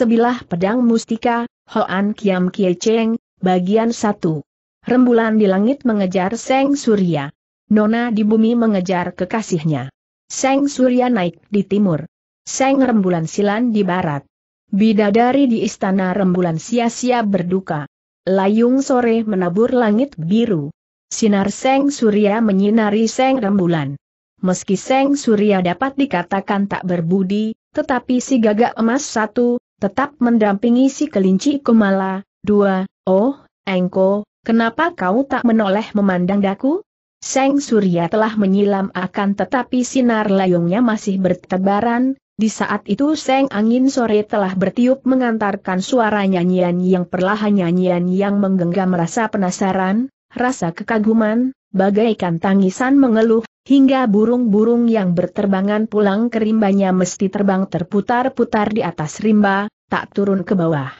Sebilah pedang mustika, Hoan Kiam Kie Cheng, bagian 1. Rembulan di langit mengejar Seng Surya. Nona di bumi mengejar kekasihnya. Seng Surya naik di timur. Seng Rembulan Silan di barat. Bidadari di istana Rembulan sia-sia berduka. Layung sore menabur langit biru. Sinar Seng Surya menyinari Seng Rembulan. Meski Seng Surya dapat dikatakan tak berbudi, tetapi si gagak emas satu, tetap mendampingi si kelinci kumala dua, oh, engko, kenapa kau tak menoleh memandang daku? Seng Surya telah menyilam akan tetapi sinar layungnya masih bertebaran, di saat itu Seng Angin Sore telah bertiup mengantarkan suara nyanyian yang perlahan nyanyian yang menggenggam rasa penasaran, rasa kekaguman, bagaikan tangisan mengeluh, hingga burung-burung yang berterbangan pulang ke rimbanya mesti terbang terputar-putar di atas rimba, tak turun ke bawah.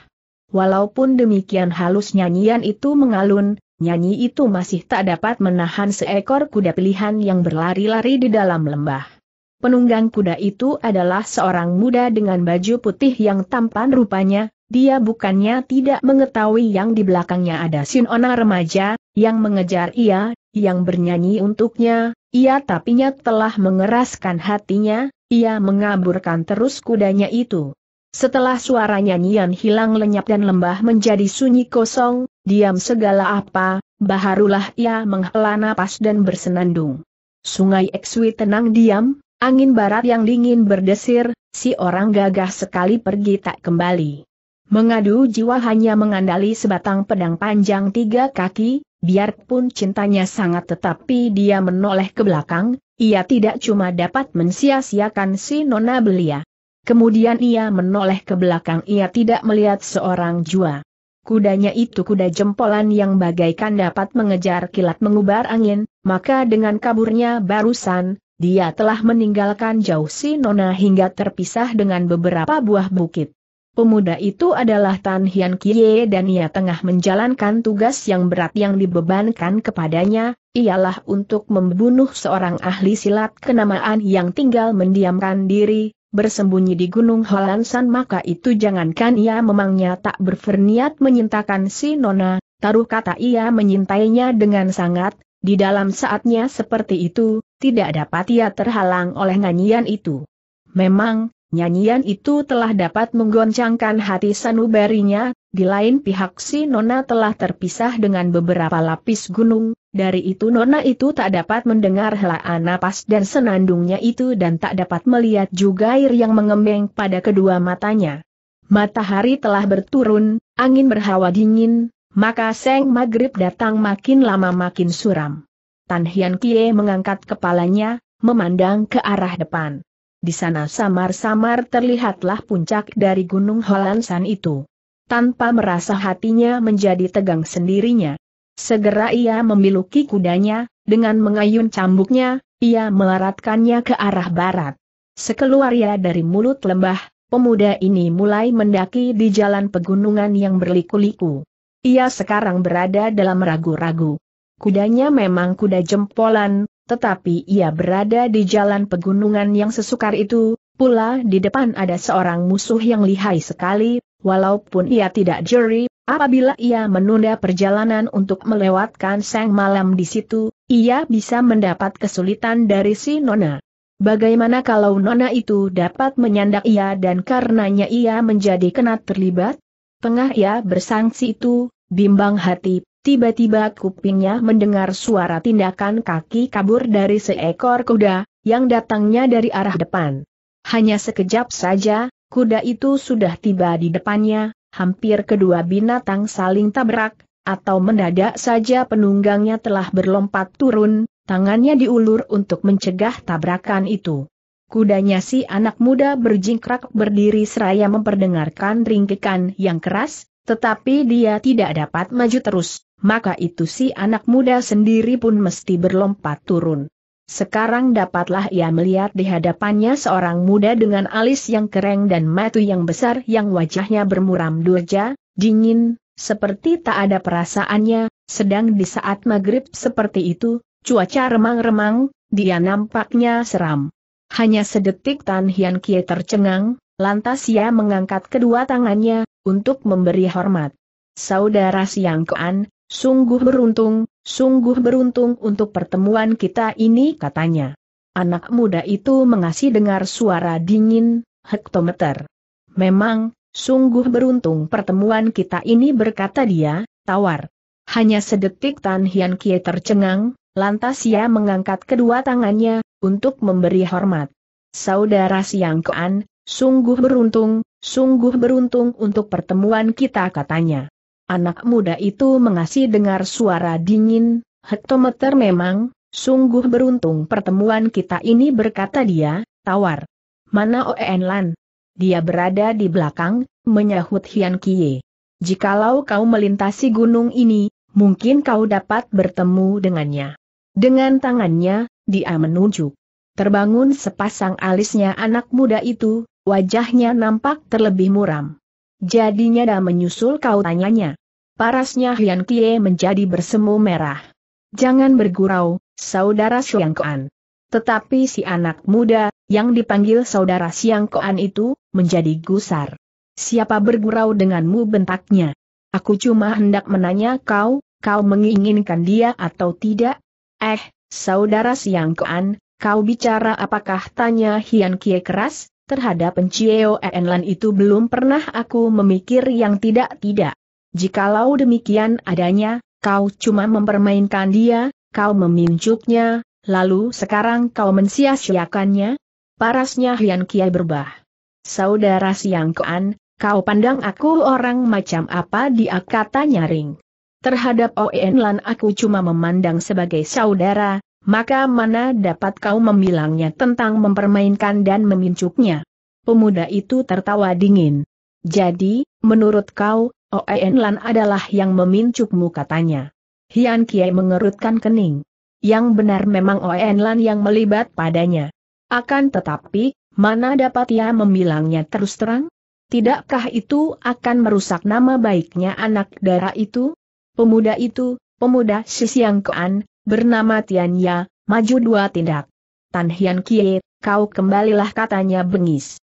Walaupun demikian halus nyanyian itu mengalun, nyanyi itu masih tak dapat menahan seekor kuda pilihan yang berlari-lari di dalam lembah. Penunggang kuda itu adalah seorang muda dengan baju putih yang tampan rupanya, dia bukannya tidak mengetahui yang di belakangnya ada sinona remaja, yang mengejar ia, yang bernyanyi untuknya, ia tapinya telah mengeraskan hatinya, ia mengaburkan terus kudanya itu. Setelah suara nyanyian hilang lenyap dan lembah menjadi sunyi kosong, diam segala apa, baharulah ia menghela napas dan bersenandung. Sungai Eksui tenang diam, angin barat yang dingin berdesir, si orang gagah sekali pergi tak kembali. Mengadu jiwa hanya mengandali sebatang pedang panjang tiga kaki, biarpun cintanya sangat tetapi dia menoleh ke belakang, ia tidak cuma dapat mensia-siakan si Nona Belia. Kemudian ia menoleh ke belakang ia tidak melihat seorang jua. Kudanya itu kuda jempolan yang bagaikan dapat mengejar kilat mengubar angin, maka dengan kaburnya barusan, dia telah meninggalkan jauh si Nona hingga terpisah dengan beberapa buah bukit. Pemuda itu adalah Tan Hian Kie dan ia tengah menjalankan tugas yang berat yang dibebankan kepadanya, ialah untuk membunuh seorang ahli silat kenamaan yang tinggal mendiamkan diri, bersembunyi di Gunung Holansan maka itu jangankan ia memangnya tak berferniat menyintakan si Nona, taruh kata ia menyintainya dengan sangat, di dalam saatnya seperti itu, tidak dapat ia terhalang oleh nyanyian itu. Memang, Nyanyian itu telah dapat menggoncangkan hati sanubarinya, di lain pihak si Nona telah terpisah dengan beberapa lapis gunung, dari itu Nona itu tak dapat mendengar helaan napas dan senandungnya itu dan tak dapat melihat juga air yang mengembeng pada kedua matanya. Matahari telah berturun, angin berhawa dingin, maka seng maghrib datang makin lama makin suram. Tan Hian Kie mengangkat kepalanya, memandang ke arah depan. Di sana samar-samar terlihatlah puncak dari Gunung Holansan itu. Tanpa merasa hatinya menjadi tegang sendirinya. Segera ia memiluki kudanya, dengan mengayun cambuknya, ia melaratkannya ke arah barat. Sekeluar ia dari mulut lembah, pemuda ini mulai mendaki di jalan pegunungan yang berliku-liku. Ia sekarang berada dalam ragu-ragu. Kudanya memang kuda jempolan, tetapi ia berada di jalan pegunungan yang sesukar itu, pula di depan ada seorang musuh yang lihai sekali, walaupun ia tidak juri, apabila ia menunda perjalanan untuk melewatkan sang malam di situ, ia bisa mendapat kesulitan dari si Nona. Bagaimana kalau Nona itu dapat menyandak ia dan karenanya ia menjadi kena terlibat? Tengah ia bersangsi itu, bimbang hati Tiba-tiba kupingnya mendengar suara tindakan kaki kabur dari seekor kuda, yang datangnya dari arah depan. Hanya sekejap saja, kuda itu sudah tiba di depannya, hampir kedua binatang saling tabrak, atau mendadak saja penunggangnya telah berlompat turun, tangannya diulur untuk mencegah tabrakan itu. Kudanya si anak muda berjingkrak berdiri seraya memperdengarkan ringkikan yang keras, tetapi dia tidak dapat maju terus, maka itu si anak muda sendiri pun mesti berlompat turun. Sekarang dapatlah ia melihat di hadapannya seorang muda dengan alis yang kering dan matu yang besar yang wajahnya bermuram durja, dingin, seperti tak ada perasaannya, sedang di saat maghrib seperti itu, cuaca remang-remang, dia nampaknya seram. Hanya sedetik Tan Hian Kie tercengang, lantas ia mengangkat kedua tangannya, untuk memberi hormat. Saudara Siang Kuan, sungguh beruntung, sungguh beruntung untuk pertemuan kita ini katanya. Anak muda itu mengasih dengar suara dingin, hektometer. Memang, sungguh beruntung pertemuan kita ini berkata dia, tawar. Hanya sedetik Tan Hian Kie tercengang, lantas ia mengangkat kedua tangannya, untuk memberi hormat. Saudara Siang Kuan, sungguh beruntung, Sungguh beruntung untuk pertemuan kita katanya. Anak muda itu mengasih dengar suara dingin, hektometer memang, sungguh beruntung pertemuan kita ini berkata dia, tawar. Mana Oenlan? Dia berada di belakang, menyahut Hian Kie. Jikalau kau melintasi gunung ini, mungkin kau dapat bertemu dengannya. Dengan tangannya, dia menunjuk. Terbangun sepasang alisnya anak muda itu, wajahnya nampak terlebih muram. Jadinya dah menyusul kau tanyanya. Parasnya Hian Kie menjadi bersemu merah. Jangan bergurau, saudara Siang Koan. Tetapi si anak muda, yang dipanggil saudara Siang Koan itu, menjadi gusar. Siapa bergurau denganmu bentaknya? Aku cuma hendak menanya kau, kau menginginkan dia atau tidak? Eh, saudara Siang Koan, kau bicara apakah tanya Hian Kie keras? terhadap Pencieo Enlan itu belum pernah aku memikir yang tidak-tidak. Jikalau demikian adanya, kau cuma mempermainkan dia, kau memincuknya, lalu sekarang kau mensia-siakannya? Parasnya Hian Kiai berbah. Saudara Siang Koan, kau pandang aku orang macam apa dia kata nyaring. Terhadap Oenlan aku cuma memandang sebagai saudara, maka mana dapat kau membilangnya tentang mempermainkan dan memincuknya? Pemuda itu tertawa dingin. Jadi, menurut kau, Oen Lan adalah yang memincukmu katanya. Hian Kiai mengerutkan kening. Yang benar memang Oen Lan yang melibat padanya. Akan tetapi, mana dapat ia membilangnya terus terang? Tidakkah itu akan merusak nama baiknya anak darah itu? Pemuda itu, pemuda Sisiang Kean, bernama Tianya, maju dua tindak. Tan Hian Kie, kau kembalilah katanya bengis.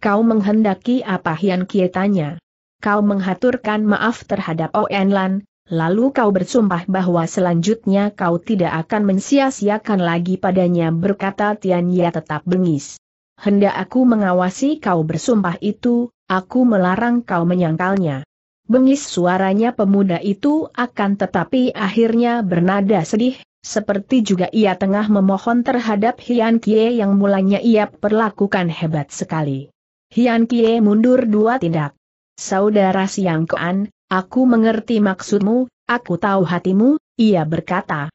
Kau menghendaki apa Hian Kie tanya. Kau menghaturkan maaf terhadap Oenlan, lalu kau bersumpah bahwa selanjutnya kau tidak akan mensia-siakan lagi padanya berkata Tianya tetap bengis. Hendak aku mengawasi kau bersumpah itu, aku melarang kau menyangkalnya. Bengis suaranya pemuda itu akan tetapi akhirnya bernada sedih, seperti juga ia tengah memohon terhadap Hian Kie yang mulanya ia perlakukan hebat sekali. Hian Kie mundur dua tindak. Saudara Siang Kuan, aku mengerti maksudmu, aku tahu hatimu, ia berkata.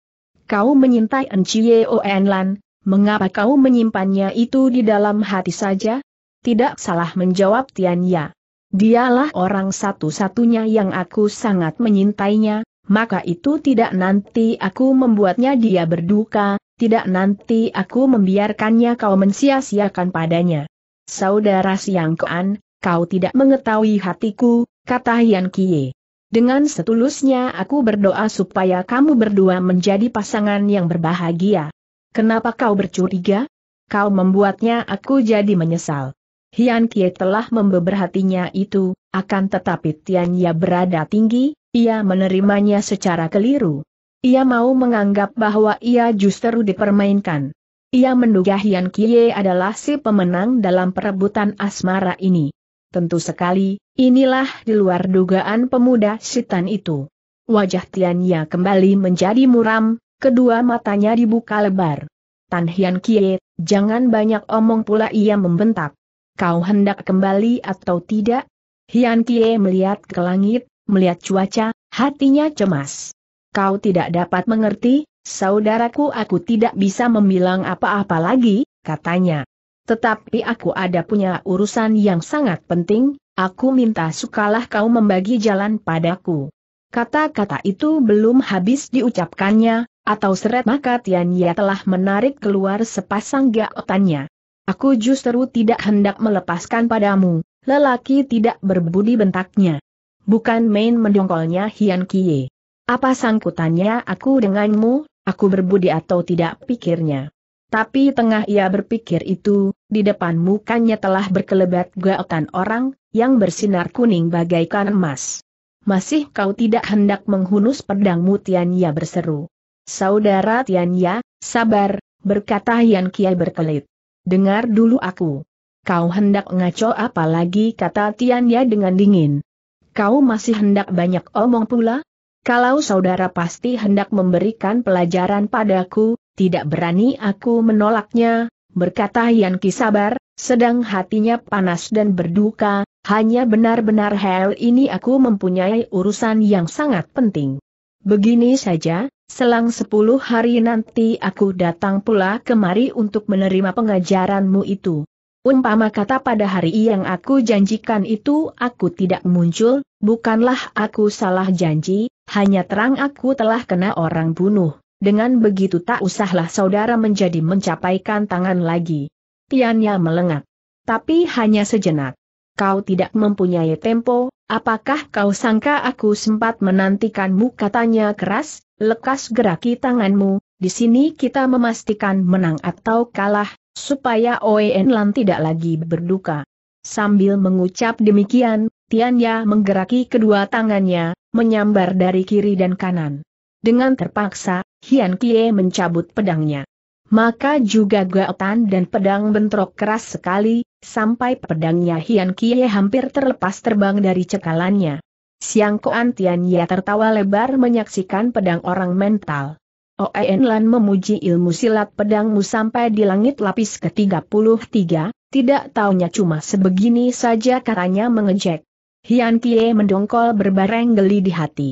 Kau menyintai Enciye Oenlan, mengapa kau menyimpannya itu di dalam hati saja? Tidak salah menjawab Tian Ya. Dialah orang satu-satunya yang aku sangat menyintainya, maka itu tidak nanti aku membuatnya dia berduka, tidak nanti aku membiarkannya kau mensia-siakan padanya. Saudara Siang Kean, kau tidak mengetahui hatiku, kata Hian Kie. Dengan setulusnya aku berdoa supaya kamu berdua menjadi pasangan yang berbahagia. Kenapa kau bercuriga? Kau membuatnya aku jadi menyesal. Hian Kie telah membeber hatinya itu, akan tetapi Tian Ya berada tinggi, ia menerimanya secara keliru. Ia mau menganggap bahwa ia justru dipermainkan. Ia menduga Hian Kie adalah si pemenang dalam perebutan asmara ini. Tentu sekali, inilah di luar dugaan pemuda setan itu. Wajah Tian Ya kembali menjadi muram, kedua matanya dibuka lebar. Tan Hian Kie, jangan banyak omong pula ia membentak kau hendak kembali atau tidak? Hian Kie melihat ke langit, melihat cuaca, hatinya cemas. Kau tidak dapat mengerti, saudaraku aku tidak bisa membilang apa-apa lagi, katanya. Tetapi aku ada punya urusan yang sangat penting, aku minta sukalah kau membagi jalan padaku. Kata-kata itu belum habis diucapkannya, atau seret maka Tian Ye telah menarik keluar sepasang gaotannya. Aku justru tidak hendak melepaskan padamu, lelaki tidak berbudi bentaknya. Bukan main mendongkolnya Hian Kie. Apa sangkutannya aku denganmu, aku berbudi atau tidak pikirnya. Tapi tengah ia berpikir itu, di depan mukanya telah berkelebat gaotan orang, yang bersinar kuning bagaikan emas. Masih kau tidak hendak menghunus pedangmu Tianya berseru. Saudara Tianya, sabar, berkata Hian Kie berkelit dengar dulu aku. Kau hendak ngaco apa lagi kata Tianya dengan dingin. Kau masih hendak banyak omong pula? Kalau saudara pasti hendak memberikan pelajaran padaku, tidak berani aku menolaknya, berkata Yan sabar, sedang hatinya panas dan berduka, hanya benar-benar hal ini aku mempunyai urusan yang sangat penting. Begini saja, Selang sepuluh hari nanti aku datang pula kemari untuk menerima pengajaranmu itu. Umpama kata pada hari yang aku janjikan itu aku tidak muncul, bukanlah aku salah janji, hanya terang aku telah kena orang bunuh. Dengan begitu tak usahlah saudara menjadi mencapaikan tangan lagi. Tiannya melengak. Tapi hanya sejenak. Kau tidak mempunyai tempo, apakah kau sangka aku sempat menantikanmu katanya keras, lekas geraki tanganmu, di sini kita memastikan menang atau kalah, supaya Oen Lan tidak lagi berduka. Sambil mengucap demikian, Tianya menggeraki kedua tangannya, menyambar dari kiri dan kanan. Dengan terpaksa, Hian Kie mencabut pedangnya. Maka juga gaotan dan pedang bentrok keras sekali, sampai pedangnya Hian Kie hampir terlepas terbang dari cekalannya. Siang Koan Ye tertawa lebar menyaksikan pedang orang mental. Oen Lan memuji ilmu silat pedangmu sampai di langit lapis ke-33, tidak taunya cuma sebegini saja katanya mengejek. Hian Kie mendongkol berbareng geli di hati.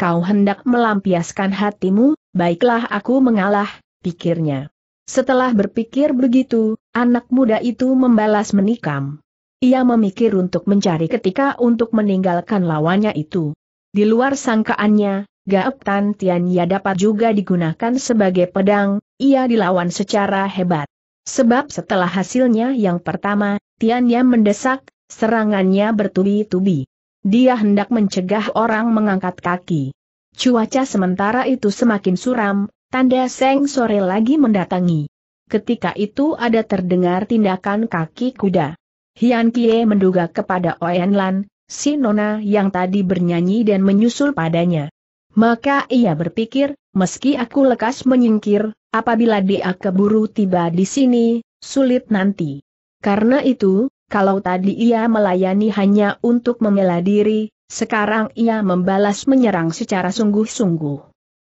Kau hendak melampiaskan hatimu, baiklah aku mengalah, pikirnya. Setelah berpikir begitu, anak muda itu membalas menikam. Ia memikir untuk mencari ketika untuk meninggalkan lawannya itu. Di luar sangkaannya, Gaep Tan Tianya dapat juga digunakan sebagai pedang, ia dilawan secara hebat. Sebab setelah hasilnya yang pertama, Tianya mendesak, serangannya bertubi-tubi. Dia hendak mencegah orang mengangkat kaki. Cuaca sementara itu semakin suram, tanda seng sore lagi mendatangi. Ketika itu ada terdengar tindakan kaki kuda. Hian Kie menduga kepada Oen Lan, si nona yang tadi bernyanyi dan menyusul padanya. Maka ia berpikir, meski aku lekas menyingkir, apabila dia keburu tiba di sini, sulit nanti. Karena itu, kalau tadi ia melayani hanya untuk membela diri, sekarang ia membalas menyerang secara sungguh-sungguh.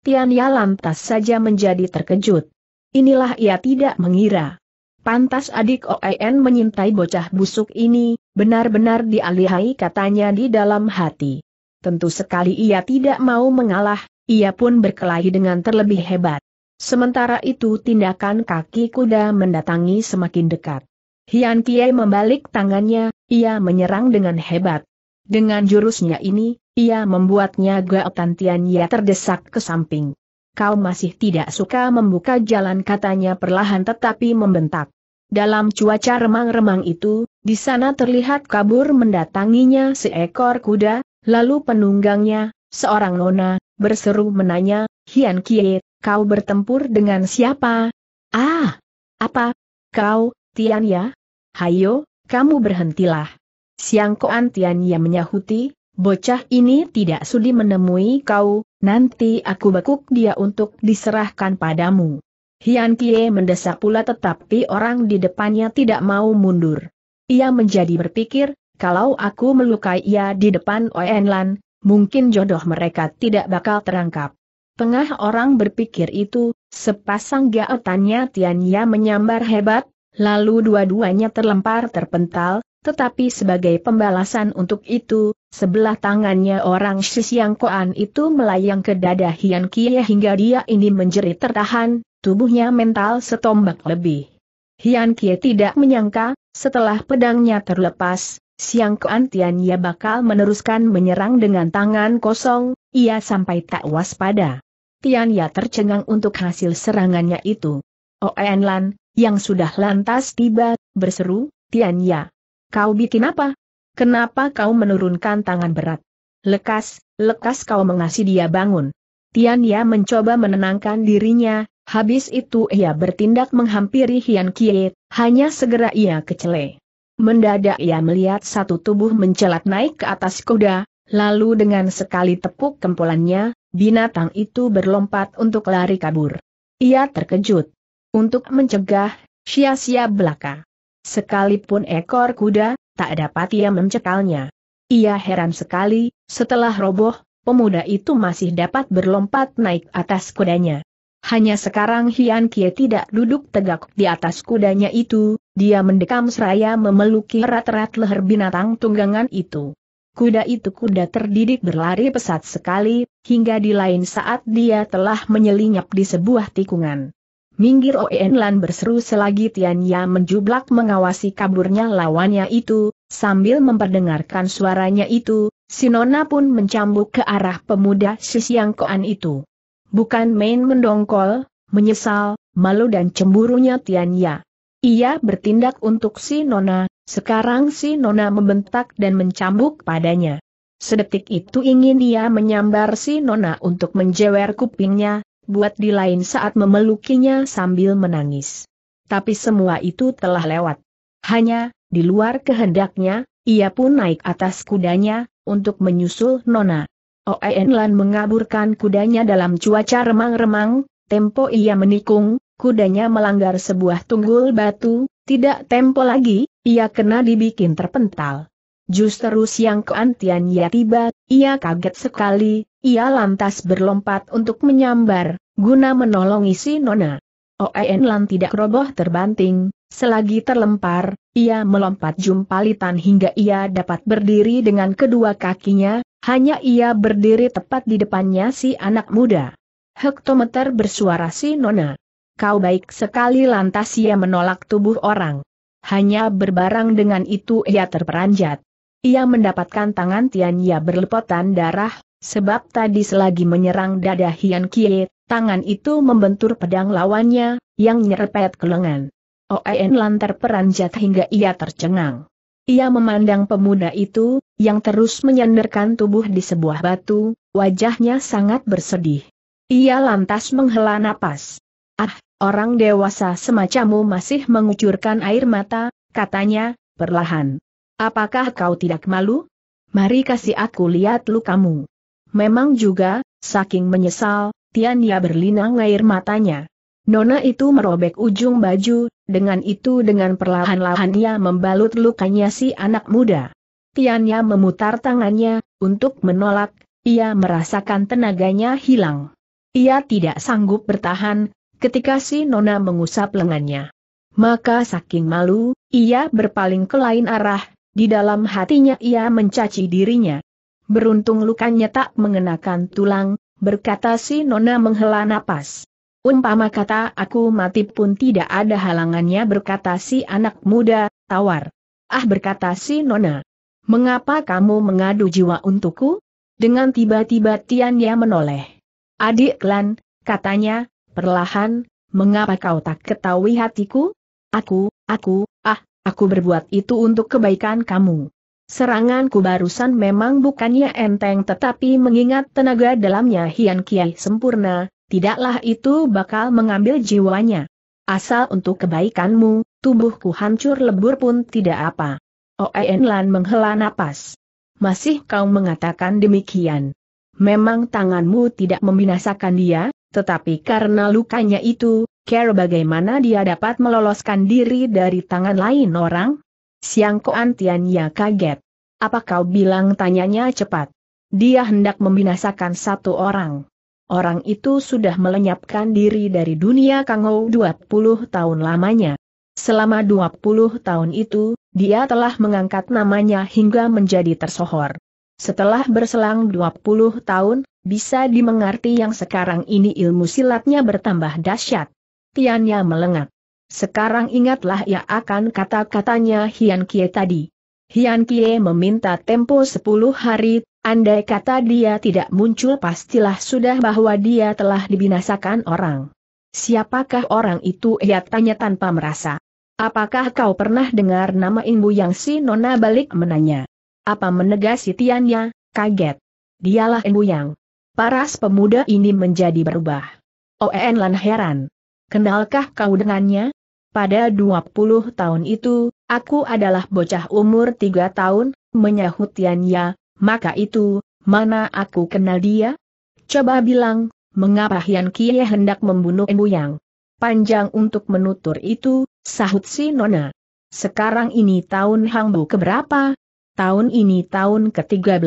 Tian Ya lantas saja menjadi terkejut. Inilah ia tidak mengira. Pantas adik OIN menyintai bocah busuk ini, benar-benar dialihai katanya di dalam hati. Tentu sekali ia tidak mau mengalah, ia pun berkelahi dengan terlebih hebat. Sementara itu tindakan kaki kuda mendatangi semakin dekat. Hian Kie membalik tangannya, ia menyerang dengan hebat. Dengan jurusnya ini, ia membuatnya Gao Tantian ia terdesak ke samping kau masih tidak suka membuka jalan katanya perlahan tetapi membentak. Dalam cuaca remang-remang itu, di sana terlihat kabur mendatanginya seekor kuda, lalu penunggangnya, seorang nona, berseru menanya, Hian Kie, kau bertempur dengan siapa? Ah! Apa? Kau, Tian ya? Hayo, kamu berhentilah. Siang Koan Tian ya menyahuti, bocah ini tidak sudi menemui kau, Nanti aku bekuk dia untuk diserahkan padamu. Hian Kie mendesak pula tetapi orang di depannya tidak mau mundur. Ia menjadi berpikir, kalau aku melukai ia di depan Oenlan, mungkin jodoh mereka tidak bakal terangkap. Tengah orang berpikir itu, sepasang gaetannya Tianya menyambar hebat, lalu dua-duanya terlempar terpental, tetapi sebagai pembalasan untuk itu, sebelah tangannya orang Shisyang Koan itu melayang ke dada Hian Kie hingga dia ini menjerit tertahan, tubuhnya mental setombak lebih. Hian Kie tidak menyangka, setelah pedangnya terlepas, Siang Koan Tianya bakal meneruskan menyerang dengan tangan kosong, ia sampai tak waspada. Tianya tercengang untuk hasil serangannya itu. Oenlan, yang sudah lantas tiba, berseru, Tianya, Kau bikin apa? Kenapa kau menurunkan tangan berat? Lekas, lekas kau mengasih dia bangun. Tianya mencoba menenangkan dirinya, habis itu ia bertindak menghampiri Hian Kie, hanya segera ia kecele. Mendadak ia melihat satu tubuh mencelat naik ke atas kuda, lalu dengan sekali tepuk kempulannya, binatang itu berlompat untuk lari kabur. Ia terkejut. Untuk mencegah, sia-sia belaka. Sekalipun ekor kuda, tak dapat ia mencekalnya. Ia heran sekali, setelah roboh, pemuda itu masih dapat berlompat naik atas kudanya. Hanya sekarang Hian Kie tidak duduk tegak di atas kudanya itu, dia mendekam seraya memeluki erat-erat leher binatang tunggangan itu. Kuda itu kuda terdidik berlari pesat sekali, hingga di lain saat dia telah menyelinap di sebuah tikungan. Minggir Oen Lan berseru selagi Tianya menjublak mengawasi kaburnya lawannya itu, sambil memperdengarkan suaranya itu, Sinona pun mencambuk ke arah pemuda Sisiang Koan itu. Bukan main mendongkol, menyesal, malu dan cemburunya Tianya. Ia bertindak untuk si Nona, sekarang si Nona membentak dan mencambuk padanya. Sedetik itu ingin ia menyambar si Nona untuk menjewer kupingnya, buat di lain saat memelukinya sambil menangis. Tapi semua itu telah lewat. Hanya, di luar kehendaknya, ia pun naik atas kudanya, untuk menyusul Nona. Oen Lan mengaburkan kudanya dalam cuaca remang-remang, tempo ia menikung, kudanya melanggar sebuah tunggul batu, tidak tempo lagi, ia kena dibikin terpental. Justru siang keantian ia tiba, ia kaget sekali, ia lantas berlompat untuk menyambar, Guna menolong isi Nona. Oen Lan tidak roboh terbanting, selagi terlempar, ia melompat jumpalitan hingga ia dapat berdiri dengan kedua kakinya, hanya ia berdiri tepat di depannya si anak muda. Hektometer bersuara si Nona. Kau baik sekali lantas ia menolak tubuh orang. Hanya berbarang dengan itu ia terperanjat. Ia mendapatkan tangan Tian Ya berlepotan darah, sebab tadi selagi menyerang dada Hian Kie, Tangan itu membentur pedang lawannya, yang nyerepet ke lengan. Oen lantar peranjat hingga ia tercengang. Ia memandang pemuda itu, yang terus menyandarkan tubuh di sebuah batu, wajahnya sangat bersedih. Ia lantas menghela napas. Ah, orang dewasa semacammu masih mengucurkan air mata, katanya, perlahan. Apakah kau tidak malu? Mari kasih aku lihat lukamu. Memang juga, saking menyesal, Tianya berlinang air matanya. Nona itu merobek ujung baju, dengan itu dengan perlahan-lahan ia membalut lukanya si anak muda. Tiannya memutar tangannya, untuk menolak, ia merasakan tenaganya hilang. Ia tidak sanggup bertahan, ketika si Nona mengusap lengannya. Maka saking malu, ia berpaling ke lain arah, di dalam hatinya ia mencaci dirinya. Beruntung lukanya tak mengenakan tulang, berkata si Nona menghela napas. Umpama kata aku mati pun tidak ada halangannya berkata si anak muda, tawar. Ah berkata si Nona. Mengapa kamu mengadu jiwa untukku? Dengan tiba-tiba Tianya menoleh. Adik Klan, katanya, perlahan, mengapa kau tak ketahui hatiku? Aku, aku, ah, aku berbuat itu untuk kebaikan kamu. Seranganku barusan memang bukannya enteng tetapi mengingat tenaga dalamnya Hian Kiai sempurna, tidaklah itu bakal mengambil jiwanya. Asal untuk kebaikanmu, tubuhku hancur lebur pun tidak apa. Oen Lan menghela napas. Masih kau mengatakan demikian. Memang tanganmu tidak membinasakan dia, tetapi karena lukanya itu, care bagaimana dia dapat meloloskan diri dari tangan lain orang? Siang Koan Tian ya kaget. Apa kau bilang tanyanya cepat? Dia hendak membinasakan satu orang. Orang itu sudah melenyapkan diri dari dunia Kangou 20 tahun lamanya. Selama 20 tahun itu, dia telah mengangkat namanya hingga menjadi tersohor. Setelah berselang 20 tahun, bisa dimengerti yang sekarang ini ilmu silatnya bertambah dahsyat. Tiannya melengak. Sekarang ingatlah ia akan kata-katanya Hian Kie tadi. Hian Kie meminta tempo 10 hari, andai kata dia tidak muncul pastilah sudah bahwa dia telah dibinasakan orang. Siapakah orang itu ia tanya tanpa merasa. Apakah kau pernah dengar nama Inbu yang si Nona balik menanya? Apa menegasi Tiannya, kaget. Dialah Inbu yang. Paras pemuda ini menjadi berubah. Oen oh, lan heran. Kenalkah kau dengannya? Pada 20 tahun itu, aku adalah bocah umur 3 tahun, menyahut Tianya, maka itu, mana aku kenal dia? Coba bilang, mengapa Hian Kie hendak membunuh yang? Panjang untuk menutur itu, sahut si Nona. Sekarang ini tahun Hangbu keberapa? Tahun ini tahun ke-13.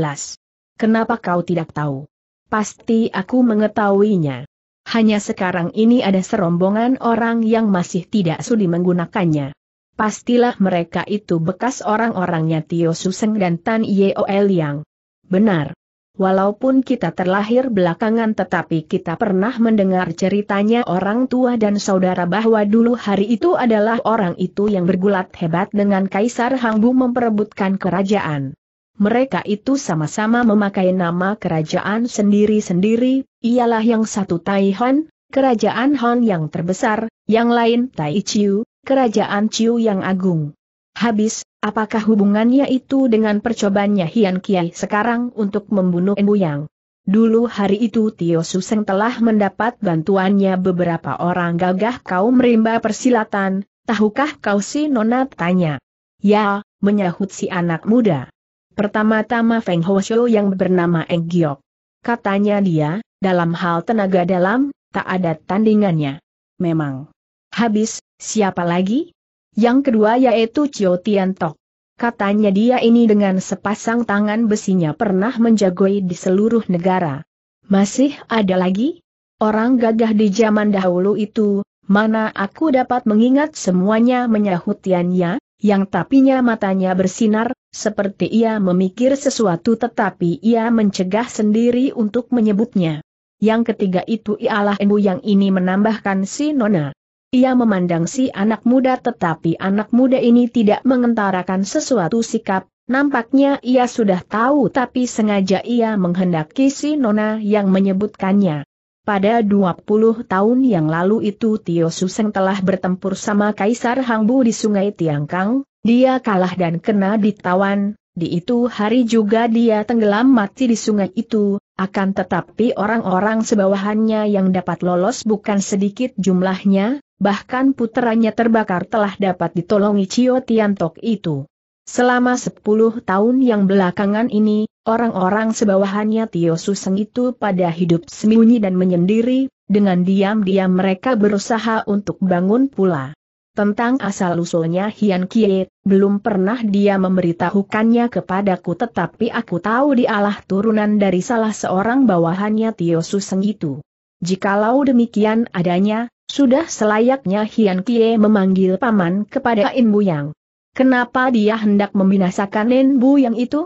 Kenapa kau tidak tahu? Pasti aku mengetahuinya. Hanya sekarang ini ada serombongan orang yang masih tidak sudi menggunakannya. Pastilah mereka itu bekas orang-orangnya Tio Suseng dan Tan Yeol Yang. Benar. Walaupun kita terlahir belakangan tetapi kita pernah mendengar ceritanya orang tua dan saudara bahwa dulu hari itu adalah orang itu yang bergulat hebat dengan Kaisar Hangbu memperebutkan kerajaan mereka itu sama-sama memakai nama kerajaan sendiri-sendiri, ialah yang satu Tai Han, kerajaan Han yang terbesar, yang lain Tai Chiu, kerajaan Chiu yang agung. Habis, apakah hubungannya itu dengan percobanya Hian Kiai sekarang untuk membunuh Embu Yang? Dulu hari itu Tio Suseng telah mendapat bantuannya beberapa orang gagah kaum rimba persilatan, tahukah kau si Nona tanya? Ya, menyahut si anak muda. Pertama-tama Feng Shou yang bernama Eng Giok. Katanya dia, dalam hal tenaga dalam, tak ada tandingannya. Memang. Habis, siapa lagi? Yang kedua yaitu Cio Tian Tok. Katanya dia ini dengan sepasang tangan besinya pernah menjagoi di seluruh negara. Masih ada lagi? Orang gagah di zaman dahulu itu, mana aku dapat mengingat semuanya menyahut ya yang tapinya matanya bersinar, seperti ia memikir sesuatu tetapi ia mencegah sendiri untuk menyebutnya. Yang ketiga itu ialah ibu yang ini menambahkan si Nona. Ia memandang si anak muda tetapi anak muda ini tidak mengentarakan sesuatu sikap, nampaknya ia sudah tahu tapi sengaja ia menghendaki si Nona yang menyebutkannya. Pada 20 tahun yang lalu itu Tio Suseng telah bertempur sama Kaisar Hangbu di Sungai Tiangkang, dia kalah dan kena ditawan, di itu hari juga dia tenggelam mati di sungai itu, akan tetapi orang-orang sebawahannya yang dapat lolos bukan sedikit jumlahnya, bahkan puteranya terbakar telah dapat ditolongi Cio Tiantok itu. Selama 10 tahun yang belakangan ini, Orang-orang sebawahannya Tio Suseng itu pada hidup sembunyi dan menyendiri, dengan diam-diam mereka berusaha untuk bangun pula. Tentang asal-usulnya Hian Kie, belum pernah dia memberitahukannya kepadaku tetapi aku tahu dialah turunan dari salah seorang bawahannya Tio Suseng itu. Jikalau demikian adanya, sudah selayaknya Hian Kie memanggil paman kepada Inbu Yang. Kenapa dia hendak membinasakan Inbu Yang itu?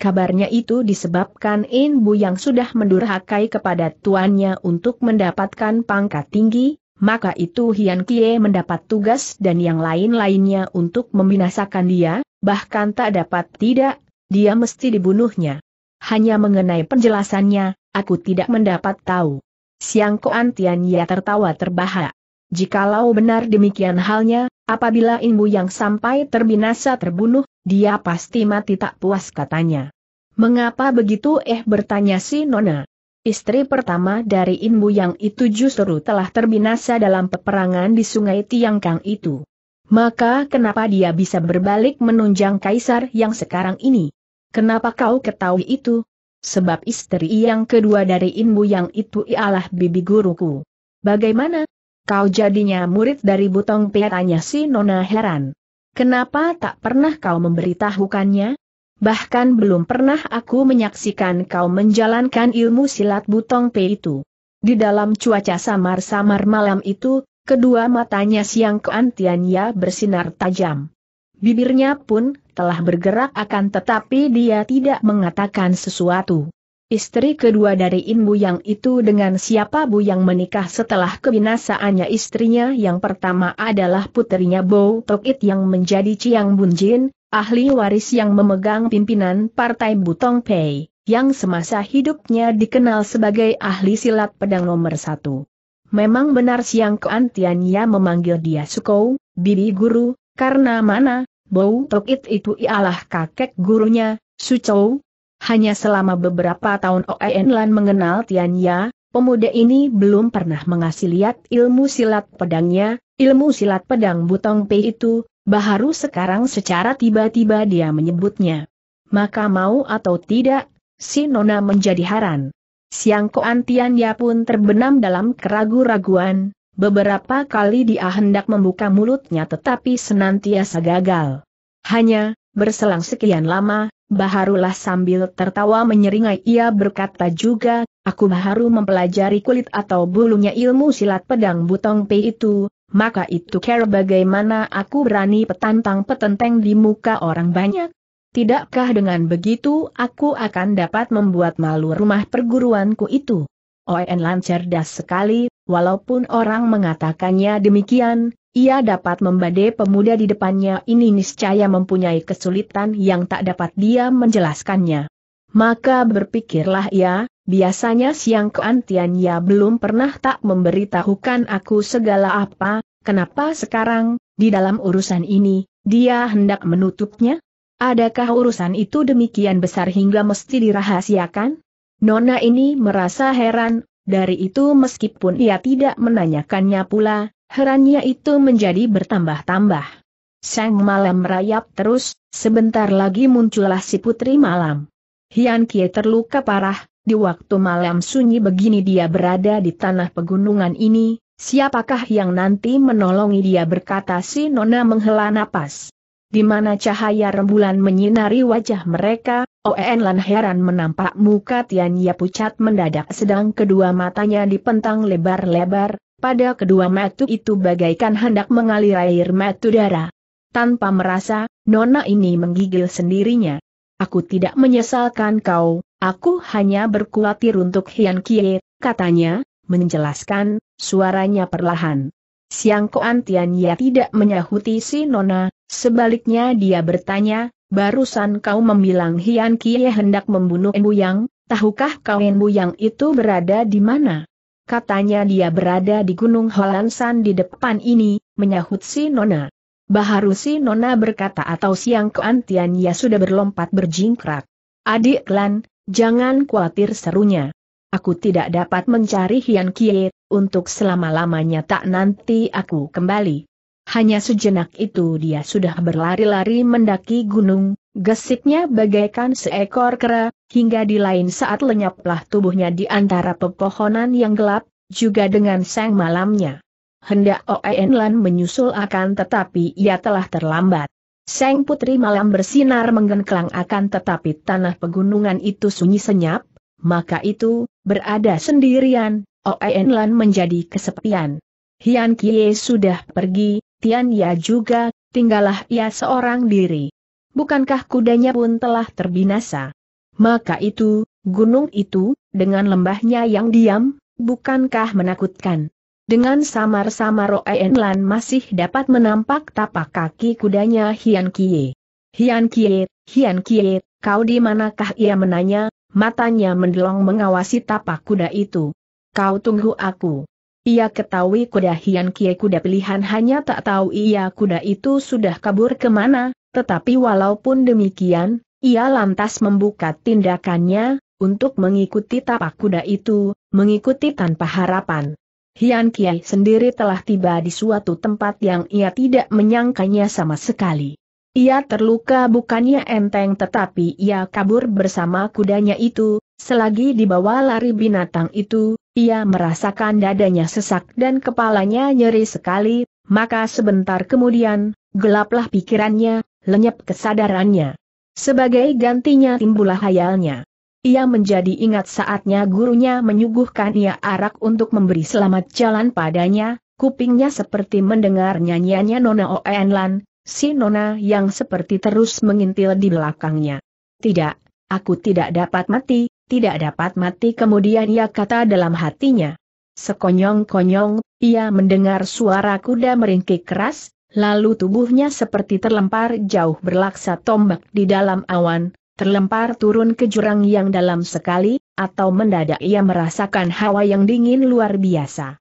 Kabarnya itu disebabkan In Bu yang sudah mendurhakai kepada tuannya untuk mendapatkan pangkat tinggi, maka itu Hian Kie mendapat tugas dan yang lain-lainnya untuk membinasakan dia, bahkan tak dapat tidak, dia mesti dibunuhnya. Hanya mengenai penjelasannya, aku tidak mendapat tahu. Siang Koan Tian Ye tertawa terbahak. Jikalau benar demikian halnya, Apabila imbu yang sampai terbinasa terbunuh, dia pasti mati tak puas katanya. Mengapa begitu eh bertanya si Nona. Istri pertama dari imbu yang itu justru telah terbinasa dalam peperangan di sungai Tiangkang itu. Maka kenapa dia bisa berbalik menunjang kaisar yang sekarang ini? Kenapa kau ketahui itu? Sebab istri yang kedua dari imbu yang itu ialah bibi guruku. Bagaimana? Kau jadinya murid dari Butong pe tanya si Nona heran. Kenapa tak pernah kau memberitahukannya? Bahkan belum pernah aku menyaksikan kau menjalankan ilmu silat Butong Pe itu. Di dalam cuaca samar-samar malam itu, kedua matanya siang keantiannya bersinar tajam. Bibirnya pun telah bergerak akan tetapi dia tidak mengatakan sesuatu istri kedua dari Inbu yang itu dengan siapa bu yang menikah setelah kebinasaannya istrinya yang pertama adalah putrinya Bo Tokit yang menjadi Ciang Bunjin, ahli waris yang memegang pimpinan partai Butong Pei, yang semasa hidupnya dikenal sebagai ahli silat pedang nomor satu. Memang benar Siang Keantiannya memanggil dia Sukou, Bibi Guru, karena mana, Bo Tokit itu ialah kakek gurunya, Sucou, hanya selama beberapa tahun Lan mengenal Tianya, pemuda ini belum pernah mengasih lihat ilmu silat pedangnya, ilmu silat pedang Butong Pei itu, baharu sekarang secara tiba-tiba dia menyebutnya. Maka mau atau tidak, si Nona menjadi haran. Siang Koan Tianya pun terbenam dalam keraguan. raguan beberapa kali dia hendak membuka mulutnya tetapi senantiasa gagal. Hanya, berselang sekian lama, Baharulah sambil tertawa menyeringai ia berkata juga, aku baru mempelajari kulit atau bulunya ilmu silat pedang butong pe itu, maka itu kira bagaimana aku berani petantang petenteng di muka orang banyak. Tidakkah dengan begitu aku akan dapat membuat malu rumah perguruanku itu? Oen lancar cerdas sekali, walaupun orang mengatakannya demikian, ia dapat membade pemuda di depannya ini niscaya mempunyai kesulitan yang tak dapat dia menjelaskannya. Maka berpikirlah ia, biasanya siang keantian ia belum pernah tak memberitahukan aku segala apa, kenapa sekarang, di dalam urusan ini, dia hendak menutupnya? Adakah urusan itu demikian besar hingga mesti dirahasiakan? Nona ini merasa heran, dari itu meskipun ia tidak menanyakannya pula, Herannya itu menjadi bertambah-tambah. Sang malam merayap terus, sebentar lagi muncullah si putri malam. Hian Kie terluka parah, di waktu malam sunyi begini dia berada di tanah pegunungan ini, siapakah yang nanti menolongi dia berkata si Nona menghela napas. Di mana cahaya rembulan menyinari wajah mereka, Oen Lan heran menampak muka Tian Ya pucat mendadak sedang kedua matanya dipentang lebar-lebar, pada kedua metu itu bagaikan hendak mengalir air metu darah. Tanpa merasa, Nona ini menggigil sendirinya. Aku tidak menyesalkan kau, aku hanya berkuatir untuk Hian Kie, katanya, menjelaskan, suaranya perlahan. Siang Koan Tian Ya tidak menyahuti si Nona, sebaliknya dia bertanya, barusan kau membilang Hian Kie hendak membunuh Embu Yang, tahukah kau Embu Yang itu berada di mana? Katanya dia berada di Gunung Holansan di depan ini, menyahut si Nona. Baharu si Nona berkata atau siang keantian ya sudah berlompat berjingkrak. Adik Lan, jangan khawatir serunya. Aku tidak dapat mencari Hian Kie, untuk selama-lamanya tak nanti aku kembali. Hanya sejenak itu dia sudah berlari-lari mendaki gunung, Gesitnya bagaikan seekor kera, hingga di lain saat lenyaplah tubuhnya di antara pepohonan yang gelap, juga dengan sang malamnya. Hendak Oen Lan menyusul akan tetapi ia telah terlambat. Sang putri malam bersinar menggenklang akan tetapi tanah pegunungan itu sunyi senyap, maka itu, berada sendirian, Oen Lan menjadi kesepian. Hian Kie sudah pergi, Tian Ya juga, tinggallah ia seorang diri bukankah kudanya pun telah terbinasa? Maka itu, gunung itu, dengan lembahnya yang diam, bukankah menakutkan? Dengan samar-samar Roen masih dapat menampak tapak kaki kudanya Hian Kie. Hian Kie, Hian Kie, kau di manakah ia menanya, matanya mendelong mengawasi tapak kuda itu. Kau tunggu aku. Ia ketahui kuda Hian Kie kuda pilihan hanya tak tahu ia kuda itu sudah kabur kemana, tetapi walaupun demikian, ia lantas membuka tindakannya, untuk mengikuti tapak kuda itu, mengikuti tanpa harapan. Hian Kiai sendiri telah tiba di suatu tempat yang ia tidak menyangkanya sama sekali. Ia terluka bukannya enteng tetapi ia kabur bersama kudanya itu, selagi dibawa lari binatang itu, ia merasakan dadanya sesak dan kepalanya nyeri sekali, maka sebentar kemudian, gelaplah pikirannya, lenyap kesadarannya. Sebagai gantinya timbullah hayalnya. Ia menjadi ingat saatnya gurunya menyuguhkan ia arak untuk memberi selamat jalan padanya, kupingnya seperti mendengar nyanyiannya Nona Oenlan, si Nona yang seperti terus mengintil di belakangnya. Tidak, aku tidak dapat mati, tidak dapat mati kemudian ia kata dalam hatinya. Sekonyong-konyong, ia mendengar suara kuda meringkik keras, Lalu tubuhnya seperti terlempar jauh berlaksa tombak di dalam awan, terlempar turun ke jurang yang dalam sekali, atau mendadak ia merasakan hawa yang dingin luar biasa.